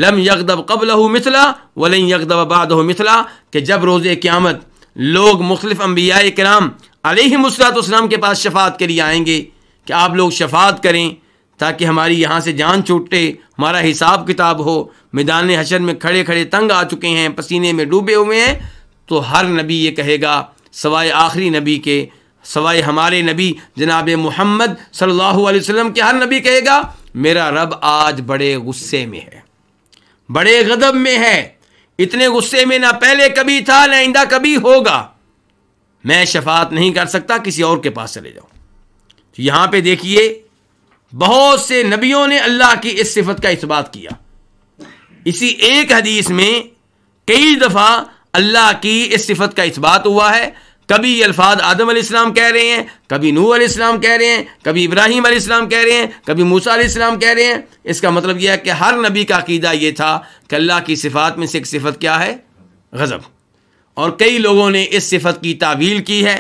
लम यकदब कबल हो मिसला वलिन यकदब आबाद हो मिसला कि जब रोज़ क़्यामत लोग मुख्तफ अम्बिया कराम अलहमसलाम के पास शफात के लिए आएंगे कि आप लोग शफात करें ताकि हमारी यहाँ से जान छूटे हमारा हिसाब किताब हो मैदान हशर में खड़े खड़े तंग आ चुके हैं पसीने में डूबे हुए हैं तो हर नबी ये कहेगा सवाए आखिरी नबी के सवाए हमारे नबी जनाब मोहम्मद सल्लल्लाहु अलैहि वसल्लम के हर नबी कहेगा मेरा रब आज बड़े गुस्से में है बड़े गदब में है इतने गुस्से में ना पहले कभी था ना आइंदा कभी होगा मैं शफात नहीं कर सकता किसी और के पास चले जाओ तो यहाँ पे देखिए बहुत से नबियों ने अल्लाह की इस सिफत का इस्बात किया इसी एक हदीस में कई दफ़ा अल्लाह की इस सिफत का इस्बात हुआ है कभी ये अल्फाज आदम आसमाम कह रहे हैं कभी नू आसमाम कह रहे हैं कभी इब्राहिम आसमाम कह रहे हैं कभी मूसा आसमाम कह रहे हैं इसका मतलब यह है कि हर नबी का अकीदा यह था कि अल्लाह की सिफात में से एक सिफत क्या है गज़ब और कई लोगों ने इस सिफत की तावील की है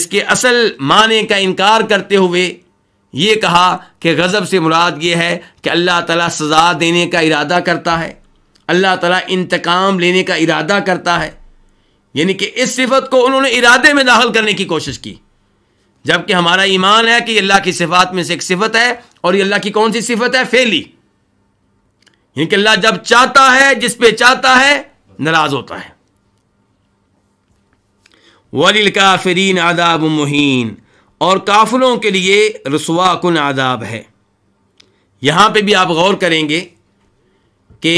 इसके असल माने का इनकार करते हुए ये कहा कि गज़ब से मुराद ये है कि अल्लाह ताला सज़ा देने का इरादा करता है अल्लाह ताला इंतकाम लेने का इरादा करता है यानी कि इस सिफत को उन्होंने इरादे में दाखिल करने की कोशिश की जबकि हमारा ईमान है कि अल्लाह की सिफात में से एक सिफत है और ये अल्लाह की कौन सी सिफत है फेली यानी कि अल्लाह जब चाहता है जिस पे चाहता है नाराज होता है वलिल काफरीन आदाब मुहीन और काफिलों के लिए रसुआ कन आदाब है यहाँ पर भी आप गौर करेंगे कि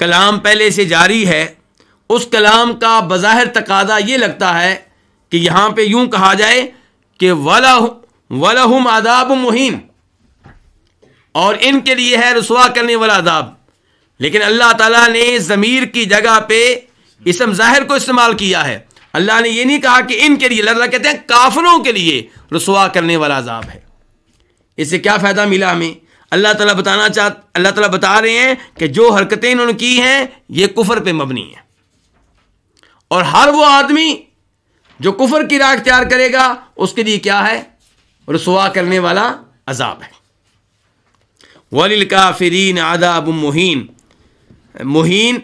कलाम पहले से जारी है उस कलाम का बज़ाहिर तकादा ये लगता है कि यहाँ पर यूँ कहा जाए कि वला वलहम आदाब मुहिम और इनके लिए है रसुआ करने वाला आदाब लेकिन अल्लाह तला ने ज़मीर की जगह पर इसम ज़ाहिर को इस्तेमाल किया है अल्लाह ने यह नहीं कहा कि इनके लिए अल्लाह कहते हैं काफरों के लिए रसुआ करने वाला अजाब है इससे क्या फ़ायदा मिला हमें अल्लाह तला बताना चाह अल्लाह ताला बता रहे हैं कि जो हरकतें इन्होंने की हैं यह कुफर पर मबनी है और हर वो आदमी जो कुफर की राह तैयार करेगा उसके लिए क्या है रसुआ करने वाला अजाब है वलिल काफरीन आदाब मुहीन मुहीन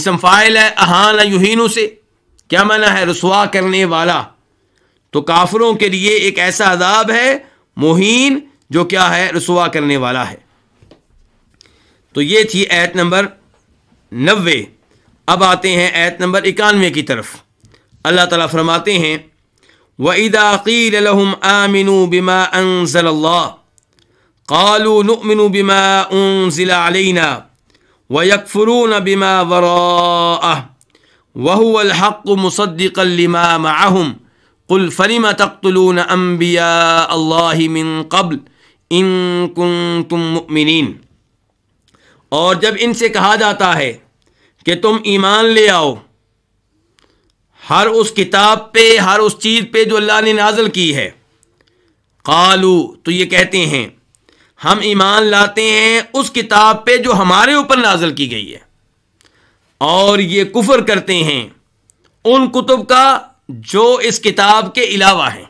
इसम फ़ाइल है अहान युहीनू से क्या माना है रसुआ करने वाला तो काफरों के लिए एक ऐसा अदाब है मोहन जो क्या है रसुआ करने वाला है तो ये थी ऐत नंबर नबे अब आते हैं ऐत नंबर इक्यानवे की तरफ अल्लाह तला फरमाते हैं वईदाकीम आमिन बिमा अनजल्ला कालू बिमा उन ज़िला अलना वयकफ़रून बिमा वरा वहुअलहक़ मुसद्दिकलिमाहम कुल फ़रीम तख्तलून अम्बिया मिन कबल इन कुन तुम और जब इनसे कहा जाता है कि तुम ईमान ले आओ हर उस किताब पे हर उस चीज़ पर जो अल्लाह ने नाजल की है कलू तो ये कहते हैं हम ईमान लाते हैं उस किताब पे जो हमारे ऊपर नाजल की गई है और ये कुफर करते हैं उन कुतुब का जो इस किताब के अलावा हैं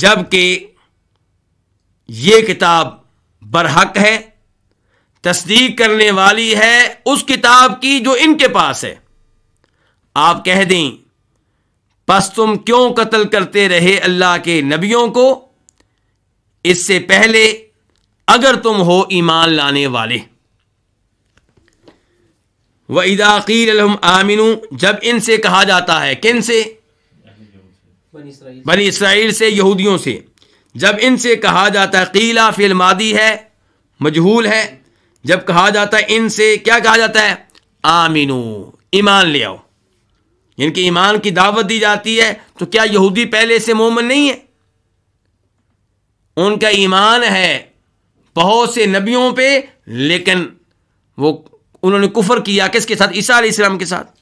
जबकि ये किताब बरहक है तस्दीक करने वाली है उस किताब की जो इनके पास है आप कह दें बस तुम क्यों कत्ल करते रहे अल्लाह के नबियों को इससे पहले अगर तुम हो ईमान लाने वाले व इदाकील आमिनू जब इनसे कहा जाता है किन से बनी इसराइल से यहूदियों से जब इनसे कहा जाता है कीला फिल्मादी है मजहूल है जब कहा जाता है इनसे क्या कहा जाता है आमिनू ईमान ले आओ इनके ईमान की दावत दी जाती है तो क्या यहूदी पहले से मोमन नहीं है उनका ईमान है बहुत से नबियों पे लेकिन वो उन्होंने कुफर किया किसके साथ ईसा इस्लाम के साथ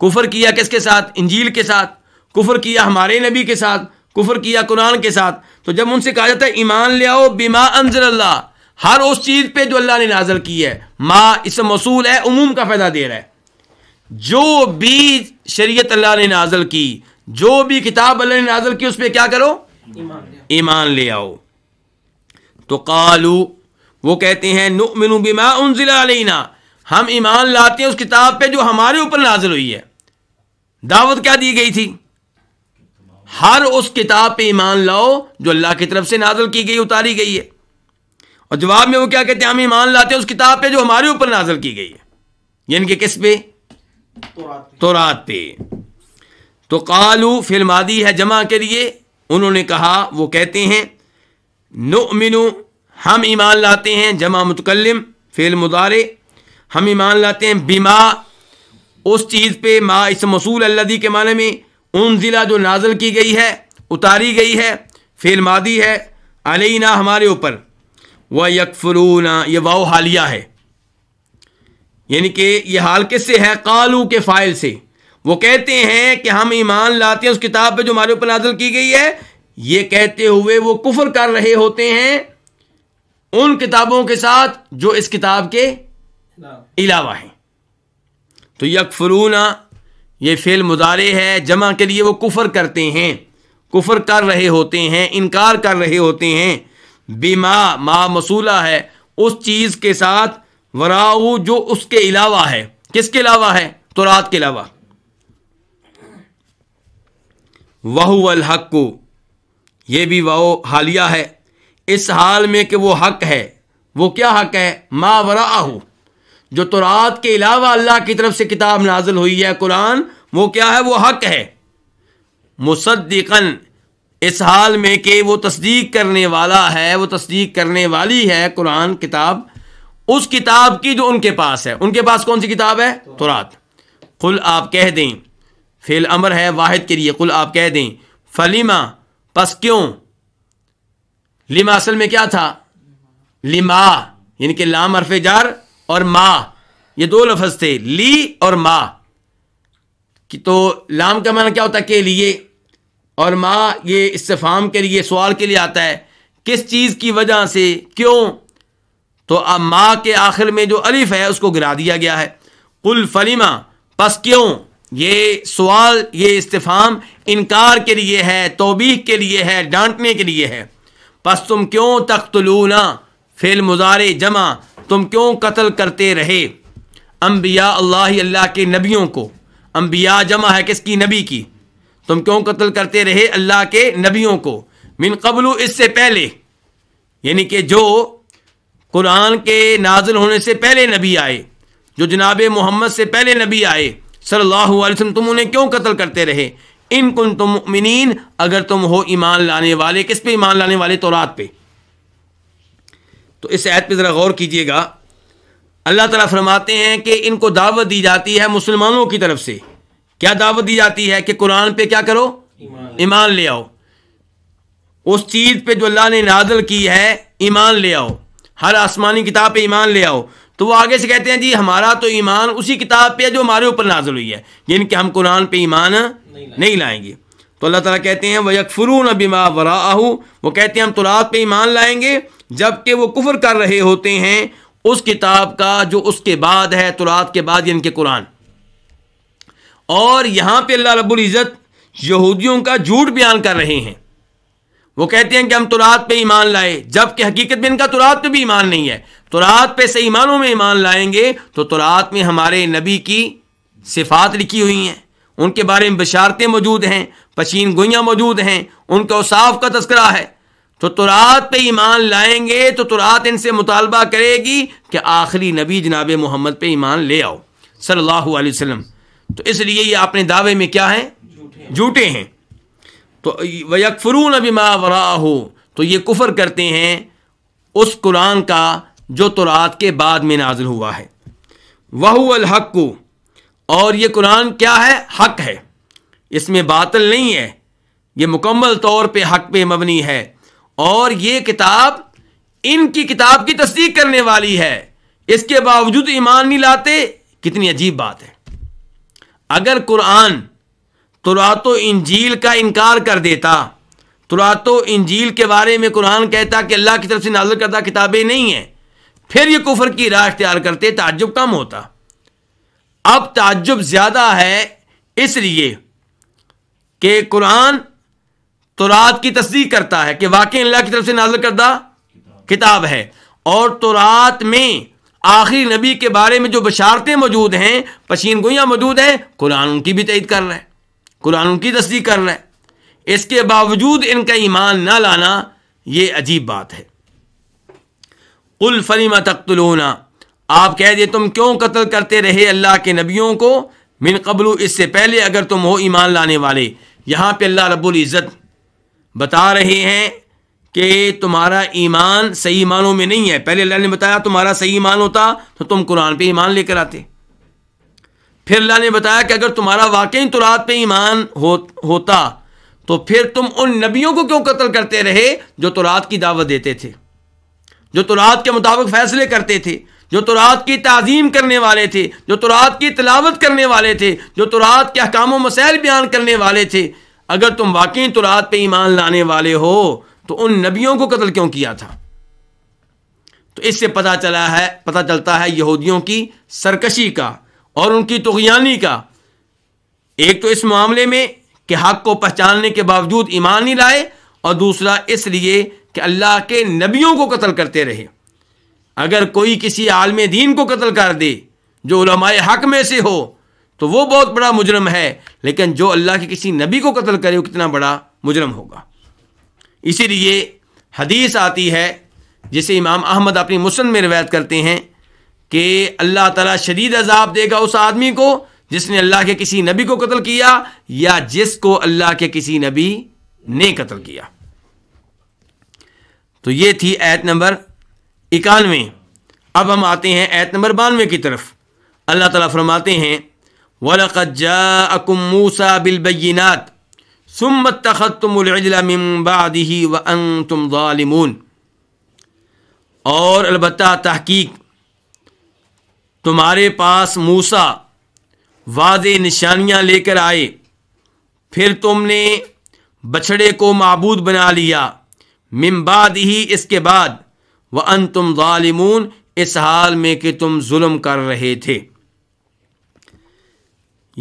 कुफर किया किसके साथ इंजील के साथ कुफर किया हमारे नबी के साथ कुफर किया कुरान के साथ तो जब उनसे कहा जाता है ईमान ले आओ बिमा अंजर अल्लाह हर उस चीज़ पे जो अल्लाह ने नाजल की है माँ इस मसूल है उमूम का फ़ायदा दे रहा है जो भी शरीयत अल्लाह ने नाजल की जो भी किताब अल्लाह ने नाजल की उस पर क्या करो ईमान ले आओ तो कालू वो कहते हैं नुमिनु बिमा उनजिला हम ईमान लाते हैं उस किताब पे जो हमारे ऊपर नाजिल हुई है दावत क्या दी गई थी हर उस किताब पे ईमान लाओ जो अल्लाह की तरफ से नाजल की गई उतारी गई है और जवाब में वो क्या कहते हैं हम ईमान लाते हैं उस किताब पे जो हमारे ऊपर नाजल की गई है यानी कि किस पे तोरात पे तो कालू फिल्मादी है जमा के लिए उन्होंने कहा वो कहते हैं नो मिनु हम ईमान लाते हैं जमा मुतकलम फेल मुदारे हम ईमान लाते हैं बीमा उस चीज़ पे मा इस मसूल अल्लादी के माने में उन ज़िला जो नाजल की गई है उतारी गई है फेल मादी है अलैना हमारे ऊपर व यकफरून ये वाह हालिया है यानी कि ये हाल किस से है कालू के फ़ाइल से वो कहते हैं कि हम ईमान लाते हैं उस किताब पे जो हमारे ऊपर नाजल की गई है ये कहते हुए वो कुफर कर रहे होते हैं उन किताबों के साथ जो इस किताब के इलावा हैं तो यकफरूना ये फेल मुदारे है जमा के लिए वो कुफर करते हैं कुफर कर रहे होते हैं इनकार कर रहे होते हैं बीमा मा मसूला है उस चीज़ के साथ वराऊ जो उसके अलावा है किसके अलावा है तो रात के अलावा वाहुअल हक को ये भी वाह हालिया है इस हाल में कि वो हक है वो क्या हक है मा वराहू जो तोरात के अलावा अल्लाह की तरफ से किताब नाजल हुई है कुरान वो क्या है वो हक है मुसद्दिकन इस हाल में कि वो तस्दीक करने वाला है वो तस्दीक करने वाली है कुरान किताब उस किताब की जो उनके पास है उनके पास कौन सी किताब है तोरात कुल आप कह दें फेल अमर है वाहिद के लिए कुल आप कह दें फलीमा पस क्यों लिमा असल में क्या था लिमा यानी कि लाम अरफ जार और माँ ये दो लफज थे ली और माँ कि तो लाम का माना क्या होता है के लिए और माँ ये इस्तेफाम के लिए सवाल के लिए आता है किस चीज़ की वजह से क्यों तो अब माँ के आखिर में जो अलिफ है उसको गिरा दिया गया है कुल फलीमा पस क्यों ये सवाल ये इस्तेफाम इनकार के लिए है तोबी के लिए है डांटने के लिए है पस तुम क्यों तख्तलूना फेल मुजारे जमा तुम क्यों कत्ल करते रहे अम्बिया अल्लाह अल्लाह के नबियों को अम्बिया जमा है किसकी नबी की तुम क्यों कत्ल करते रहे अल्लाह के नबियों को मिन कबलू इससे पहले यानी कि जो कुरान के नाजिल होने से पहले नबी आए जो जनाब मोहम्मद से पहले नबी आए सल्लल्लाहु अलैहि वसल्लम तुम उन्हें क्यों कत्ल करते रहे इन कुन तुम मिनीन अगर तुम हो ईमान लाने वाले किस पे ईमान लाने वाले तौरात पे तो इस ऐत पर ज़रा गौर कीजिएगा अल्लाह तला फरमाते हैं कि इनको दावत दी जाती है मुसलमानों की तरफ से क्या दावत दी जाती है कि कुरान पर क्या करो ईमान ले आओ उस चीज़ पे जो अल्लाह ने नादल की है ईमान ले आओ हर आसमानी किताब पे ईमान ले आओ तो वो आगे से कहते हैं जी हमारा तो ईमान उसी किताब पे है जो हमारे ऊपर नाजल हुई है जिनके हम कुरान पे ईमान नहीं, नहीं लाएंगे तो अल्लाह ताला कहते हैं वह नबी बिमा वराहू वो कहते हैं हम तुरात तो पे ईमान लाएंगे जबकि वो कुफर कर रहे होते हैं उस किताब का जो उसके बाद है तुरात तो के बाद इनके कुरान और यहाँ पे अल्लाह रब्बुल इज़्ज़त यहूदियों का झूठ बयान कर रहे हैं वो कहते हैं कि हम तुरात तो पे ईमान लाए जबकि हकीकत में इनका तुरात पे भी ईमान नहीं है तुरात पे से ईमानों में ईमान लाएंगे तो तुरात में हमारे नबी की सिफात लिखी हुई हैं उनके बारे में बिशारतें मौजूद हैं पशीन गोइयाँ मौजूद हैं उनके उसाफ का तस्करा है तो तुरात पे ईमान लाएंगे तो तुरात इनसे मुतालबा करेगी कि आखिरी नबी जनाब मोहम्मद पे ईमान ले आओ सल्लल्लाहु अलैहि वसल्लम तो इसलिए ये अपने दावे में क्या है झूठे हैं तो वयकफरून नबी मावरा हो तो ये कुफर करते हैं उस कुरान का जो तुरात के बाद में नाजिल हुआ है वह अलहक को और ये कुरान क्या है हक है इसमें बातल नहीं है ये मुकम्मल तौर पे हक पे मबनी है और ये किताब इनकी किताब की तस्दीक करने वाली है इसके बावजूद ईमान नहीं लाते कितनी अजीब बात है अगर कुरान तुरात इंजील का इनकार कर देता तुरात इंजील के बारे में कुरान कहता कि अल्लाह की तरफ से नाजर करता किताबें नहीं हैं फिर ये कुफर की राह तैयार करते ताजुब कम होता अब ताज्जुब ज़्यादा है इसलिए कि कुरान तोरात की तस्दीक करता है कि वाकई अल्लाह की तरफ से नाजर करदा किताब है और तोरात में आखिरी नबी के बारे में जो बशारतें मौजूद हैं पशीन गोयाँ मौजूद हैं कुरान उनकी भी तयद कर रहे है कुरान उनकी तस्दीक कर रहा है इसके बावजूद इनका ईमान ना लाना ये अजीब बात है उल फरीमा तख्तलोना आप कह दिए तुम क्यों कत्ल करते रहे अल्लाह के नबियों को मिन कबलू इससे पहले अगर तुम हो ईमान लाने वाले यहाँ पे अल्लाह रब्बुल इज़्ज़त बता रहे हैं कि तुम्हारा ईमान सही ईमानों में नहीं है पहले अल्लाह ने बताया तुम्हारा सही ईमान होता तो तुम कुरान पर ईमान लेकर आते फिर अल्लाह ने बताया कि अगर तुम्हारा वाकई तुरात पे ईमान हो होता तो फिर तुम उन नबियों को क्यों कत्ल करते रहे जो तुरात की दावत देते थे जो तुरात के मुताबिक फैसले करते थे जो तुरात की तज़ीम करने वाले थे जो तुरात की तलावत करने वाले थे जो तुरात के अहकाम मसैल बयान करने वाले थे अगर तुम वाकई तुरात पर ईमान लाने वाले हो तो उन नबियों को कतल क्यों किया था तो इससे पता चला है पता चलता है यहूदियों की सरकशी का और उनकी तुगयानी का एक तो इस मामले में कि हक को पहचानने के बावजूद ईमान नहीं लाए और दूसरा इसलिए कि अल्लाह के नबियों को कतल करते रहे अगर कोई किसी आलम दीन को कत्ल कर दे जो उलमाए हक में से हो तो वो बहुत बड़ा मुजरम है लेकिन जो अल्लाह के किसी नबी को कत्ल करे वो कितना बड़ा मुजरम होगा इसीलिए हदीस आती है जिसे इमाम अहमद अपनी मुसन में रिवायत करते हैं कि अल्लाह ताला शदीद अजाब देगा उस आदमी को जिसने अल्लाह के किसी नबी को कत्ल किया या जिसको अल्लाह के किसी नबी ने कत्ल किया तो ये थी ऐत नंबर इक्यानवे अब हम आते हैं ऐत नंबर बानवे की तरफ अल्लाह ताला फरमाते हैं वलकम मूसा बिलबैनात और अलबत् तहकीक तुम्हारे पास मूसा वाद निशानियाँ लेकर आए फिर तुमने बछड़े को मबूद बना लिया मिमबाद ही इसके बाद व अन तुम ालिमून इस हाल में कि तुम जुल्म कर रहे थे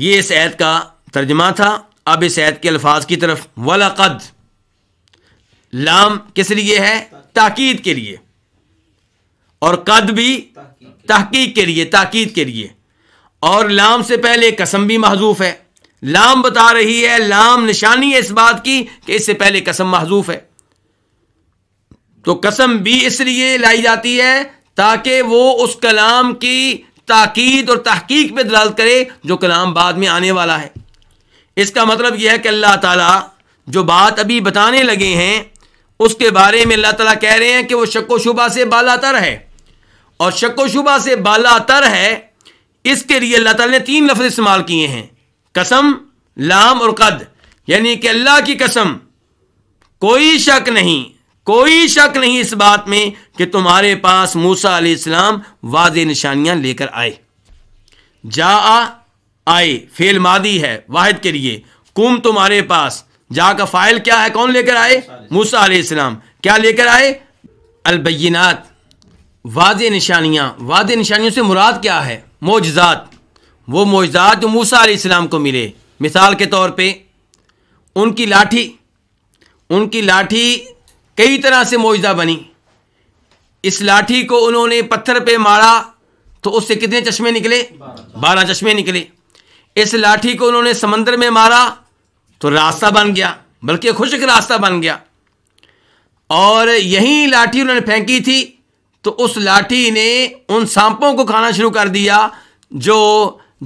ये इस ऐत का तर्जमा था अब इस ऐत के अल्फाज की तरफ वलकद लाम किस लिए है ताकीद के लिए और कद भी तहकीक के लिए ताकीद के लिए और लाम से पहले कसम भी महजूफ है लाम बता रही है लाम निशानी है इस बात की कि इससे पहले कसम महजूफ है तो कसम भी इसलिए लाई जाती है ताकि वो उस कलाम की ताकीद और तहकीक पर दलाल करे जो कलाम बाद में आने वाला है इसका मतलब यह है कि अल्लाह ताला जो बात अभी बताने लगे हैं उसके बारे में अल्लाह ताला कह रहे हैं कि वो शक व शुबा से तर है और शक व शुबा से बाला तर है इसके लिए अल्लाह ताला ने तीन लफ्ज़ इस्तेमाल किए हैं कसम लाम और कद यानी कि अल्लाह की कसम कोई शक नहीं कोई शक नहीं इस बात में कि तुम्हारे पास मूसा अलैहिस्सलाम वाज निशानियां लेकर आए जा आए फेल मादी है वाहिद के लिए कुम तुम्हारे पास जा का फाइल क्या है कौन लेकर आए मूसा अलैहिस्सलाम क्या लेकर आए अलबैनात वाज निशानियां वाज निशानियों से मुराद क्या है मोजात वो मोजात जो मूसा अलैहिस्सलाम को मिले मिसाल के तौर पर उनकी लाठी उनकी लाठी कई तरह से मौजदा बनी इस लाठी को उन्होंने पत्थर पे मारा तो उससे कितने चश्मे निकले बारह चश्मे निकले इस लाठी को उन्होंने समंदर में मारा तो रास्ता बन गया बल्कि खुशक रास्ता बन गया और यही लाठी उन्होंने फेंकी थी तो उस लाठी ने उन सांपों को खाना शुरू कर दिया जो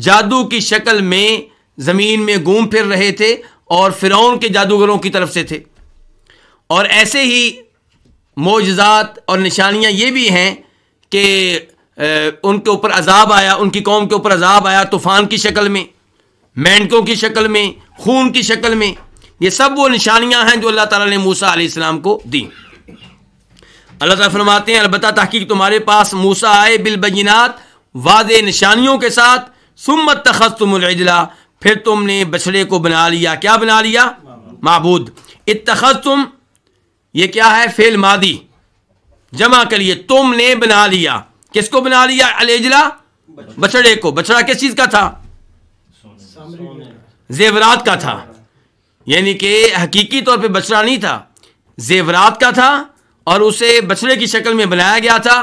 जादू की शक्ल में ज़मीन में घूम फिर रहे थे और फिरौन के जादूगरों की तरफ से थे और ऐसे ही मोजात और निशानियाँ ये भी हैं कि उनके ऊपर अजाब आया उनकी कौम के ऊपर अजाब आया तूफ़ान की शक्ल में मेंढकों की शक्ल में खून की शक्ल में ये सब वो निशानियाँ हैं जो अल्लाह ताला ने मूसा आसमाम को दी अल्लाह ताला फरमाते हैं अलबत् तहकीक तुम्हारे पास मूसा आए बिल बिलबीनात वाद निशानियों के साथ सुमत तखस तुमला फिर तुमने बछड़े को बना लिया क्या बना लिया महबूद इतखस ये क्या है फेल मादी जमा के लिए तुमने बना लिया किसको बना लिया अलेजला बछड़े को बछड़ा किस चीज का था जेवरात का था यानी कि हकीकी तौर पे बछड़ा नहीं था जेवरात का था और उसे बछड़े की शक्ल में बनाया गया था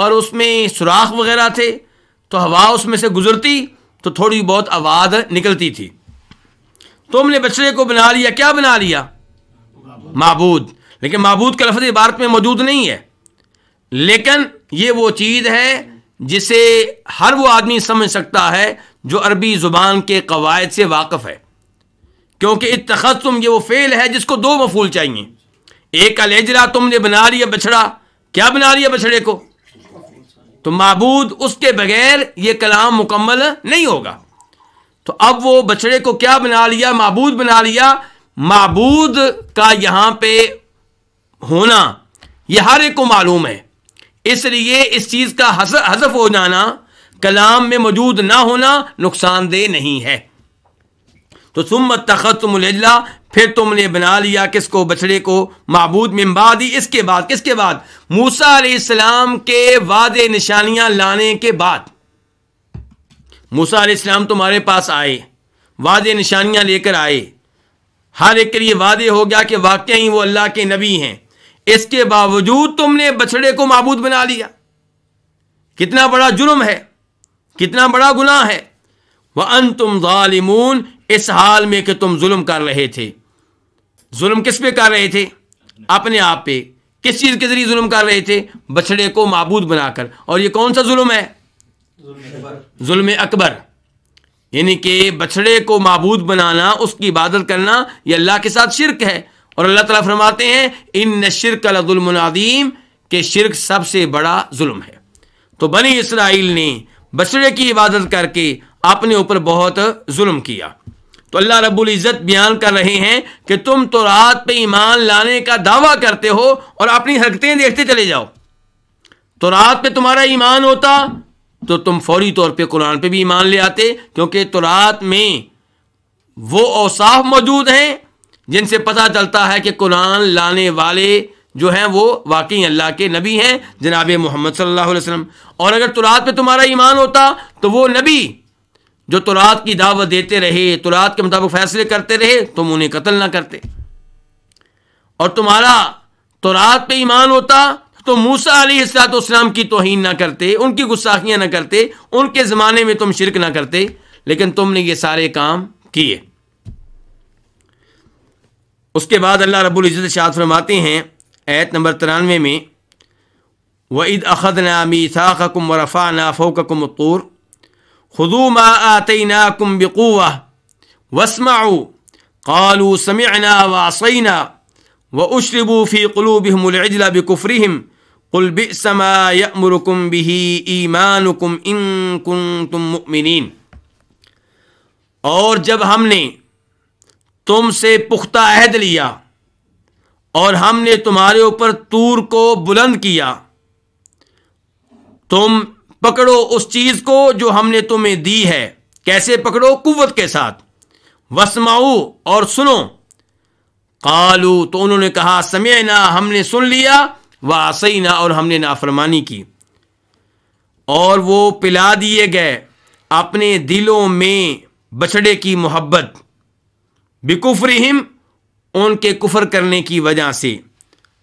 और उसमें सुराख वगैरह थे तो हवा उसमें से गुजरती तो थोड़ी बहुत आवाज़ निकलती थी तुमने बछड़े को बना लिया क्या बना लिया माबूद लेकिन महबूद का लफ्ज़ इबारत में मौजूद नहीं है लेकिन ये वो चीज़ है जिसे हर वो आदमी समझ सकता है जो अरबी ज़ुबान के कवायद से वाकफ़ है क्योंकि इतम ये वो फ़ेल है जिसको दो मफूल चाहिए एक अलेजरा तुमने बना लिया बछड़ा क्या बना लिया बछड़े को तो महबूद उसके बगैर ये कलाम मुकम्मल नहीं होगा तो अब वो बछड़े को क्या बना लिया मबूद बना लिया महबूद का यहाँ पे होना यह हर एक को मालूम है इसलिए इस चीज़ का हजफ हो जाना कलाम में मौजूद ना होना नुकसानदेह नहीं है तो सुम तखतमल्ला फिर तुमने बना लिया किसको बछड़े को मबूद मम्बादी इसके बाद किसके बाद मूसा इस्लाम के वादे निशानियां लाने के बाद मूसा इस्लाम तुम्हारे पास आए वादे निशानियां लेकर आए हर एक के लिए वादे हो गया कि वाकई वो अल्लाह के नबी हैं इसके बावजूद तुमने बछड़े को मबूद बना लिया कितना बड़ा जुर्म है कितना बड़ा गुनाह है वह अन तुम ालिमून इस हाल में कि तुम जुल्म कर रहे थे जुल्म किस पे कर रहे थे अपने आप पे किस चीज़ के ज़रिए जुल्म कर रहे थे बछड़े को मबूद बनाकर और यह कौन सा जुल्म है जुल्म अकबर यानी कि बछड़े को मबूद बनाना उसकी इबादत करना यह अल्लाह के साथ शिरक है और अल्लाह ताला फरमाते हैं इन शिर कलादुलमनादीम के शिरक सबसे बड़ा जुल्म है तो बनी इसराइल ने बछड़े की इबादत करके अपने ऊपर बहुत जुल्म किया तो अल्लाह रब्बुल इज़्ज़त बयान कर रहे हैं कि तुम तो रात पे ईमान लाने का दावा करते हो और अपनी हरकतें देखते चले जाओ तो रात पे तुम्हारा ईमान होता तो तुम फौरी तौर पे कुरान पे भी ईमान ले आते क्योंकि तो रात में वो औसाफ मौजूद हैं जिनसे पता चलता है कि कुरान लाने वाले जो हैं वो वाकई अल्लाह के नबी हैं जनाब मोहम्मद सल्लल्लाहु अलैहि वसल्लम और अगर तुरात पे तुम्हारा ईमान होता तो वो नबी जो तुरात की दावत देते रहे तुरात के मुताबिक फैसले करते रहे तुम उन्हें कत्ल ना करते और तुम्हारा तुरात पे ईमान होता तो मूसा अलीसलाम की तोहन ना करते उनकी गुस्साखियाँ ना करते उनके ज़माने में तुम शिरक ना करते लेकिन तुमने ये सारे काम किए उसके बाद अल्लाह रब्बुल इज़्ज़त शाद फरमाते हैं ऐत नंबर तिरानवे में वईद अखद नामी साकम वरफ़ा नाफ़ोकम तूर खुदू मा ना कुम बकुवा वस्माऊ कालू समिना वासैना व उशरबू फ़ी कलूबहमजला बकुफ़्रिम कुलबिसमायमरकुम बिही ईमानकुम इन कुन तुम मुमिन और जब हमने तुमसे पुख्ता अहद लिया और हमने तुम्हारे ऊपर तूर को बुलंद किया तुम पकड़ो उस चीज़ को जो हमने तुम्हें दी है कैसे पकड़ो कुत के साथ वसमाऊ और सुनो कालू तो उन्होंने कहा समय ना हमने सुन लिया व वासई ना और हमने नाफरमानी की और वो पिला दिए गए अपने दिलों में बछड़े की मोहब्बत बिकुफरहिम उनके कुफर करने की वजह से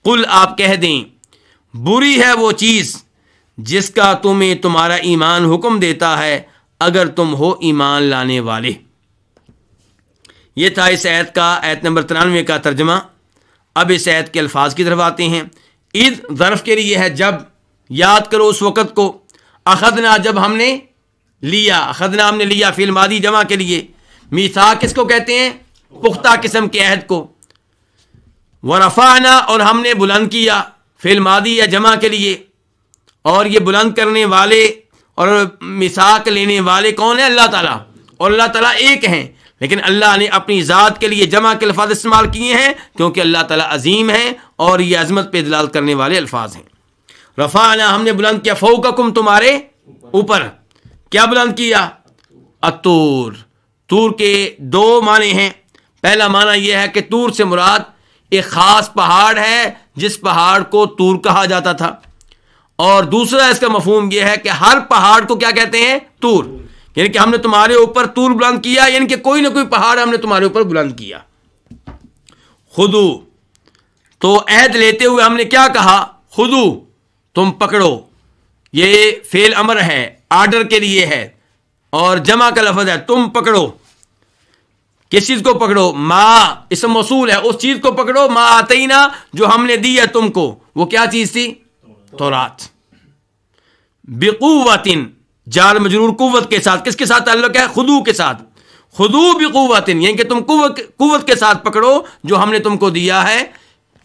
कुल आप कह दें बुरी है वो चीज़ जिसका तुम्हें तुम्हारा ईमान हुक्म देता है अगर तुम हो ईमान लाने वाले यह था इस ऐत का ऐत नंबर तिरानवे का तर्जमा अब इस ऐत के अल्फाज की तरफ आते हैं ईद ज़रफ़ के लिए है जब याद करो उस वक़्त को अखदना जब हमने लिया अखदना हमने लिया फिल्मादी जमा के लिए मीसा किसको कहते हैं पुख्ता किस्म के अहद को वरफ़ाना और हमने बुलंद किया फिल मादी या जमा के लिए और ये बुलंद करने वाले और मिसाक लेने वाले कौन है अल्लाह ताला और अल्लाह ताला एक हैं लेकिन अल्लाह ने अपनी ज़ात के लिए जमा के अल्फाज इस्तेमाल किए हैं क्योंकि अल्लाह ताला अजीम है और ये अजमत पे दलाल करने वाले अल्फाज हैं रफ़ाना हमने बुलंद किया फ़ोककुम तुम्हारे ऊपर क्या बुलंद किया अतूर तूर के दो माने हैं पहला माना यह है कि तूर से मुराद एक ख़ास पहाड़ है जिस पहाड़ को तूर कहा जाता था और दूसरा इसका मफहम यह है कि हर पहाड़ को क्या कहते हैं तूर यानी कि हमने तुम्हारे ऊपर तूर बुलंद किया यानी कि कोई ना कोई पहाड़ हमने तुम्हारे ऊपर बुलंद किया खुदू तो ऐद लेते हुए हमने क्या कहा खुदू तुम पकड़ो ये फेल अमर है आर्डर के लिए है और जमा का लफज है तुम पकड़ो किस चीज को पकड़ो माँ इस मौसूल है उस चीज को पकड़ो माँ आतना जो हमने दी है तुमको वो क्या चीज थी तोरात बेकुवतिन जाल मजरूर कुत के साथ किसके साथ ताल्लुक है खुदू के साथ खुदू बेकुवतिन यानी कि तुम कुत के साथ पकड़ो जो हमने तुमको दिया है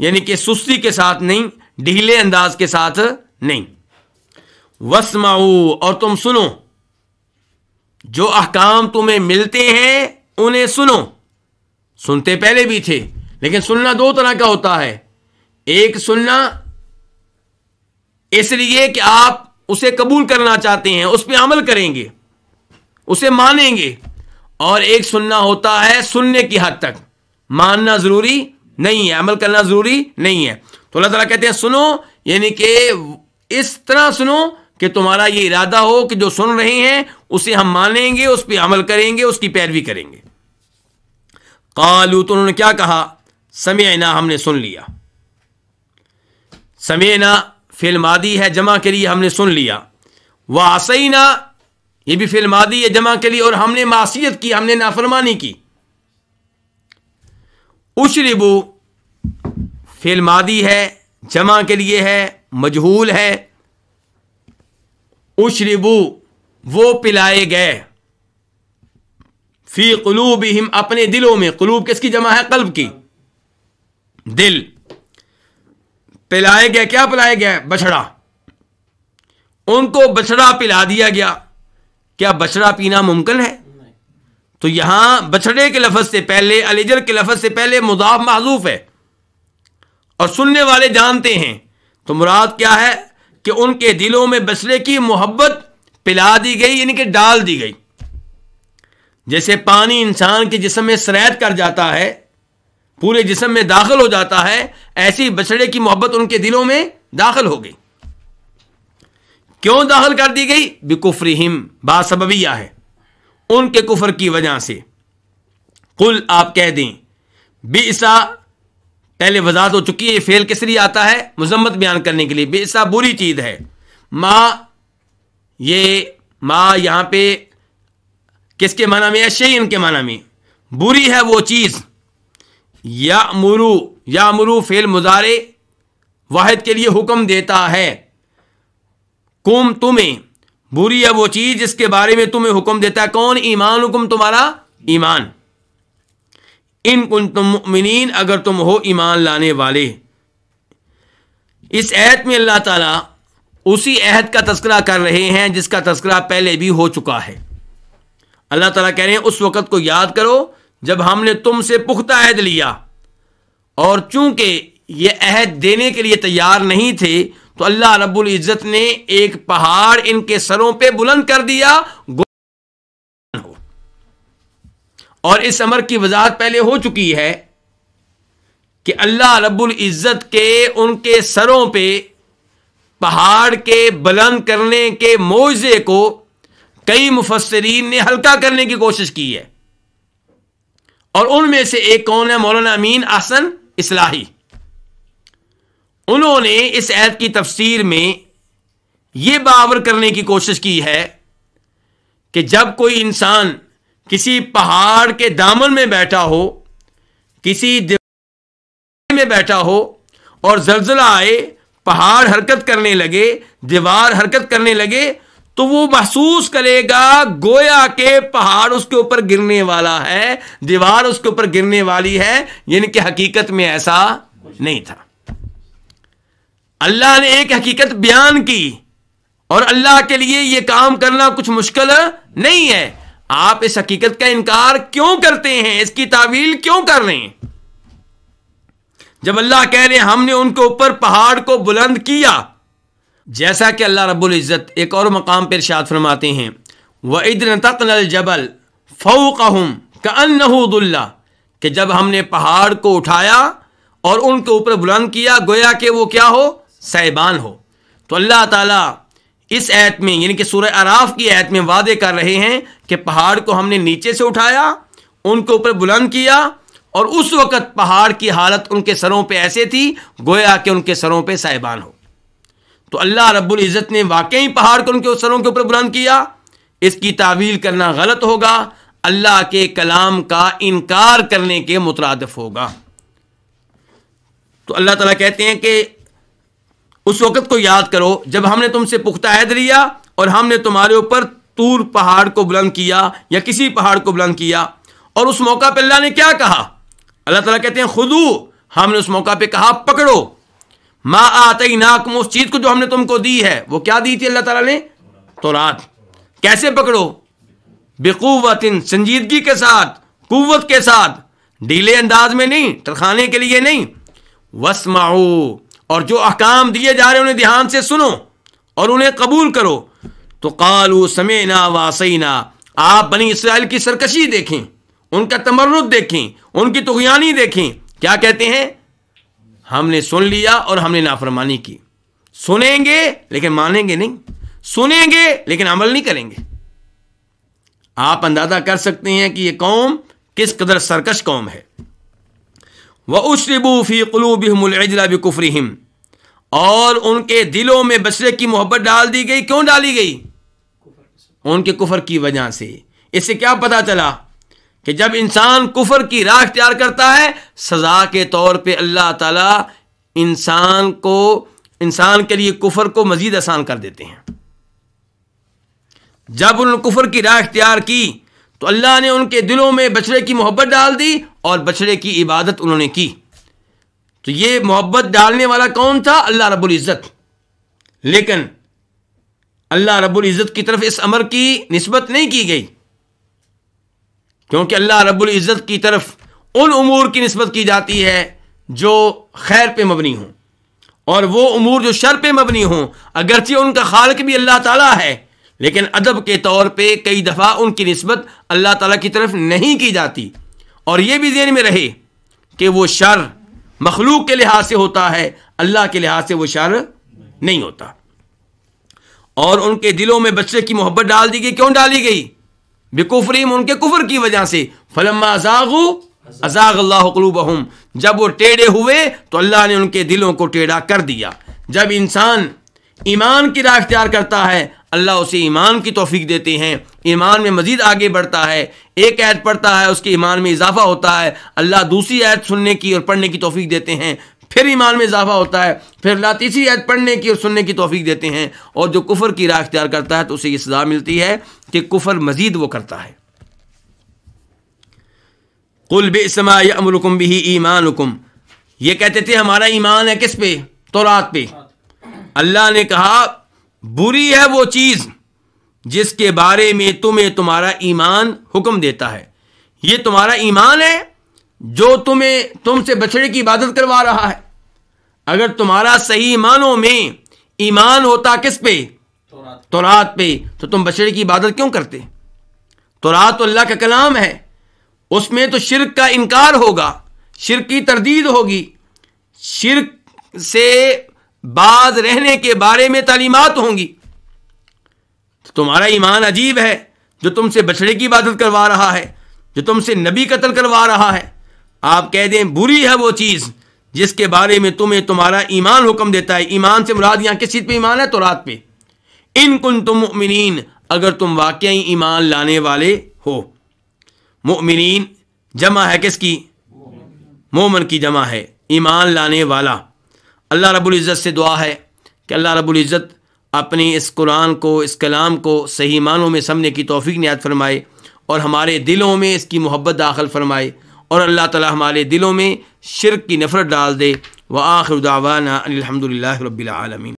यानी कि सुस्ती के साथ नहीं ढीले अंदाज के साथ नहीं वसमाऊ और तुम सुनो जो अहकाम तुम्हें मिलते हैं उन्हें सुनो सुनते पहले भी थे लेकिन सुनना दो तरह का होता है एक सुनना इसलिए कि आप उसे कबूल करना चाहते हैं उस पर अमल करेंगे उसे मानेंगे और एक सुनना होता है सुनने की हद तक मानना जरूरी नहीं है अमल करना जरूरी नहीं है तो अल्लाह तला कहते हैं सुनो यानी कि इस तरह सुनो कि तुम्हारा ये इरादा हो कि जो सुन रहे हैं उसे हम मानेंगे उस पर अमल करेंगे उसकी पैरवी करेंगे कालू तो उन्होंने क्या कहा समय ना हमने सुन लिया समय समयना फिल्मादी है जमा के लिए हमने सुन लिया वासईना ये भी फिल्मादी है जमा के लिए और हमने मासीत की हमने नाफरमानी की उशरिबू फिल्मादी है जमा के लिए है मजहूल है उशरिबू वो पिलाए गए फी कलूब हम अपने दिलों में कलूब किसकी जमा है कल्ब की दिल पिलाया गया क्या पिलाया गया बछड़ा उनको बछड़ा पिला दिया गया क्या बछड़ा पीना मुमकिन है तो यहां बछड़े के लफज से पहले अलीजर के लफज से पहले मुदाफ मजूफ है और सुनने वाले जानते हैं तो मुराद क्या है कि उनके दिलों में बछड़े की मोहब्बत पिला दी गई यानी कि डाल दी गई जैसे पानी इंसान के जिसम में सरायत कर जाता है पूरे जिसम में दाखिल हो जाता है ऐसी बछड़े की मोहब्बत उनके दिलों में दाखिल हो गई क्यों दाखिल कर दी गई बिकुफरीहिम बासबबिया है उनके कुफर की वजह से कुल आप कह दें बेसा पहले वजात हो चुकी है फेल किस लिए आता है मजम्मत बयान करने के लिए बेसा बुरी चीज़ है माँ ये माँ यहां पर किसके माना में शैन के माना में बुरी है वो चीज़ या मुरु या मुरु फेल मुजारे वाहिद के लिए हुक्म देता है कुम तुम्हें बुरी है वो चीज़ जिसके बारे में तुम्हें हुक्म देता है कौन ईमान हुक्म तुम्हारा ईमान इन कुन तुम मिन अगर तुम हो ईमान लाने वाले इस ऐत में अल्लाह ताला उसी अहद का तस्करा कर रहे हैं जिसका तस्करा पहले भी हो चुका है अल्लाह ताला कह रहे हैं उस वक़्त को याद करो जब हमने तुमसे पुख्ता अहद लिया और चूंकि ये अहद देने के लिए तैयार नहीं थे तो अल्लाह रब्बुल इज़्ज़त ने एक पहाड़ इनके सरों पे बुलंद कर दिया हो और इस अमर की वजाहत पहले हो चुकी है कि अल्लाह रब्बुल इज़्ज़त के उनके सरों पे पहाड़ के बुलंद करने के मुआवजे को कई मुफसरीन ने हल्का करने की कोशिश की है और उनमें से एक कौन है मौलाना अमीन आसन इसलाही उन्होंने इस ऐत की तफसीर में यह बावर करने की कोशिश की है कि जब कोई इंसान किसी पहाड़ के दामन में बैठा हो किसी में बैठा हो और जलजला आए पहाड़ हरकत करने लगे दीवार हरकत करने लगे तो वो महसूस करेगा गोया के पहाड़ उसके ऊपर गिरने वाला है दीवार उसके ऊपर गिरने वाली है यानी कि हकीकत में ऐसा नहीं था अल्लाह ने एक हकीकत बयान की और अल्लाह के लिए यह काम करना कुछ मुश्किल नहीं है आप इस हकीकत का इनकार क्यों करते हैं इसकी तावील क्यों कर रहे हैं जब अल्लाह कह रहे हैं हमने उनके ऊपर पहाड़ को बुलंद किया जैसा कि अल्लाह रब्ज़त एक और मकाम पर इर्शाद फरमाते हैं व इदन तकनल फ़ौकहम कन्नहुदुल्ला कि जब हमने पहाड़ को उठाया और उनके ऊपर बुलंद किया गोया कि वो क्या हो साहिबान हो तो अल्लाह ताला इस ऐत में यानी कि सूर्य आराफ की ऐत में वादे कर रहे हैं कि पहाड़ को हमने नीचे से उठाया उनके ऊपर बुलंद किया और उस वक़्त पहाड़ की हालत उनके सरों पर ऐसे थी गोया कि उनके सरों पर साहिबान हो तो अल्लाह रब्बुल इज़्ज़त ने वाकई पहाड़ को उनके सरों के ऊपर बुलंद किया इसकी तावील करना गलत होगा अल्लाह के कलाम का इनकार करने के मुतरदफ होगा तो अल्लाह ताला कहते हैं कि उस वक़्त को याद करो जब हमने तुमसे पुख्ता ऐद लिया और हमने तुम्हारे ऊपर तूर पहाड़ को बुलंद किया या किसी पहाड़ को बुलंद किया और उस मौका पर अल्लाह ने क्या कहा अल्लाह ताला कहते हैं खुदू हमने उस मौका पर कहा पकड़ो माँ आते नाकम उस चीज़ को जो हमने तुमको दी है वो क्या दी थी अल्लाह तला ने तो रात कैसे पकड़ो बेकूवत संजीदगी के साथ कुत के साथ ढीले अंदाज में नहीं तरखाने के लिए नहीं वसमाओ और जो अहकाम दिए जा रहे हैं उन्हें ध्यान से सुनो और उन्हें कबूल करो तो कालू समेना वासैना आप बनी इसराइल की सरकशी देखें उनका तमर्रद देखें उनकी तुगयानी देखें क्या कहते हैं हमने सुन लिया और हमने नाफरमानी की सुनेंगे लेकिन मानेंगे नहीं सुनेंगे लेकिन अमल नहीं करेंगे आप अंदाजा कर सकते हैं कि यह कौम किस कदर सरकश कौम है वह उशरबू फ़ी कलूबला बिकुफरीम और उनके दिलों में बसरे की मोहब्बत डाल दी गई क्यों डाली गई उनके कुफर की वजह से इससे क्या पता चला कि जब इंसान कुफर की राह अख्तियार करता है सज़ा के तौर पर अल्लाह तला इंसान को इंसान के लिए कुफर को मज़ीद आसान कर देते हैं जब उन कुफर की राह अख्तियार की तो अल्लाह ने उनके दिलों में बछड़े की मोहब्बत डाल दी और बछड़े की इबादत उन्होंने की तो ये मोहब्बत डालने वाला कौन था अल्लाह रब्बुल इज़्ज़त लेकिन अल्लाह रब्बुल इज़्ज़त की तरफ इस अमर की नस्बत नहीं की गई क्योंकि अल्लाह रब्बुल इज़्ज़त की तरफ उन उमूर की नस्बत की जाती है जो खैर पे मबनी हों और वो उमूर जो शर पे मबनी हों अगरचे उनका खालक भी अल्लाह ताला है लेकिन अदब के तौर पे कई दफ़ा उनकी नस्बत अल्लाह ताला की तरफ नहीं की जाती और ये भी जेन में रहे कि वो शर मखलूक के लिहाज से होता है अल्लाह के लिहाज से वो शर नहीं होता और उनके दिलों में बच्चे की मोहब्बत डाल दी गई क्यों डाली गई बेकुफरीम उनके कुफर की वजह से फलम्मा अजागू अजाग जब वो टेढ़े हुए तो अल्लाह ने उनके दिलों को टेढ़ा कर दिया जब इंसान ईमान की राह अख्तियार करता है अल्लाह उसे ईमान की तोफीक देते हैं ईमान में मज़ीद आगे बढ़ता है एक ऐड पढ़ता है उसके ईमान में इजाफा होता है अल्लाह दूसरी ऐड सुनने की और पढ़ने की तोफीक देते हैं फिर ईमान में इजाफा होता है फिर अल्लाह तीसरी याद पढ़ने की और सुनने की तोफीक देते हैं और जो कुफर की राह अख्तियार करता है तो उसे यह सज़ा मिलती है कि कुफर मजीद वो करता है कुल बेसमा अमरकुम भी ईमान हुकुम यह कहते थे हमारा ईमान है किस पे तो रात पे अल्लाह ने कहा बुरी है वो चीज़ जिसके बारे में तुम्हें तुम्हारा ईमान हुक्म देता है ये तुम्हारा ईमान है जो तुम्हें तुमसे बछड़े की इबादत करवा रहा है अगर तुम्हारा सही ईमानों में ईमान होता किस पे तो रात पे तो तुम बछड़े की इबादत क्यों करते तोरात तो अल्लाह का कलाम है उसमें तो शिरक का इनकार होगा शिरक की तरदीद होगी शिरक से बाज रहने के बारे में तालीमत होंगी तो तुम्हारा ईमान अजीब है जो तुमसे बछड़े की इबादत करवा रहा है जो तुमसे नबी कतल करवा रहा है आप कह दें बुरी है वो चीज़ जिसके बारे में तुम्हें तुम्हारा ईमान हुक्म देता है ईमान से मुराद यहाँ किस चीज़ पर ईमान है तो रात पे इन कुन तुम मिन अगर तुम वाकई ईमान लाने वाले हो मुमिन जमा है किसकी मोमन की जमा है ईमान लाने वाला अल्लाह रब्बुल इज़्ज़त से दुआ है कि अल्लाह रब्बुल इज़्ज़त अपने इस कुरान को इस कलाम को सही मानों में समझने की तोफ़ी नियात फरमाए और हमारे दिलों में इसकी मोहब्बत दाखिल फरमाए और अल्लाह ताला हमारे दिलों में शिरक की नफ़रत डाल दे व आखिर दावाना अलहमदिल्ला रबीआलमीन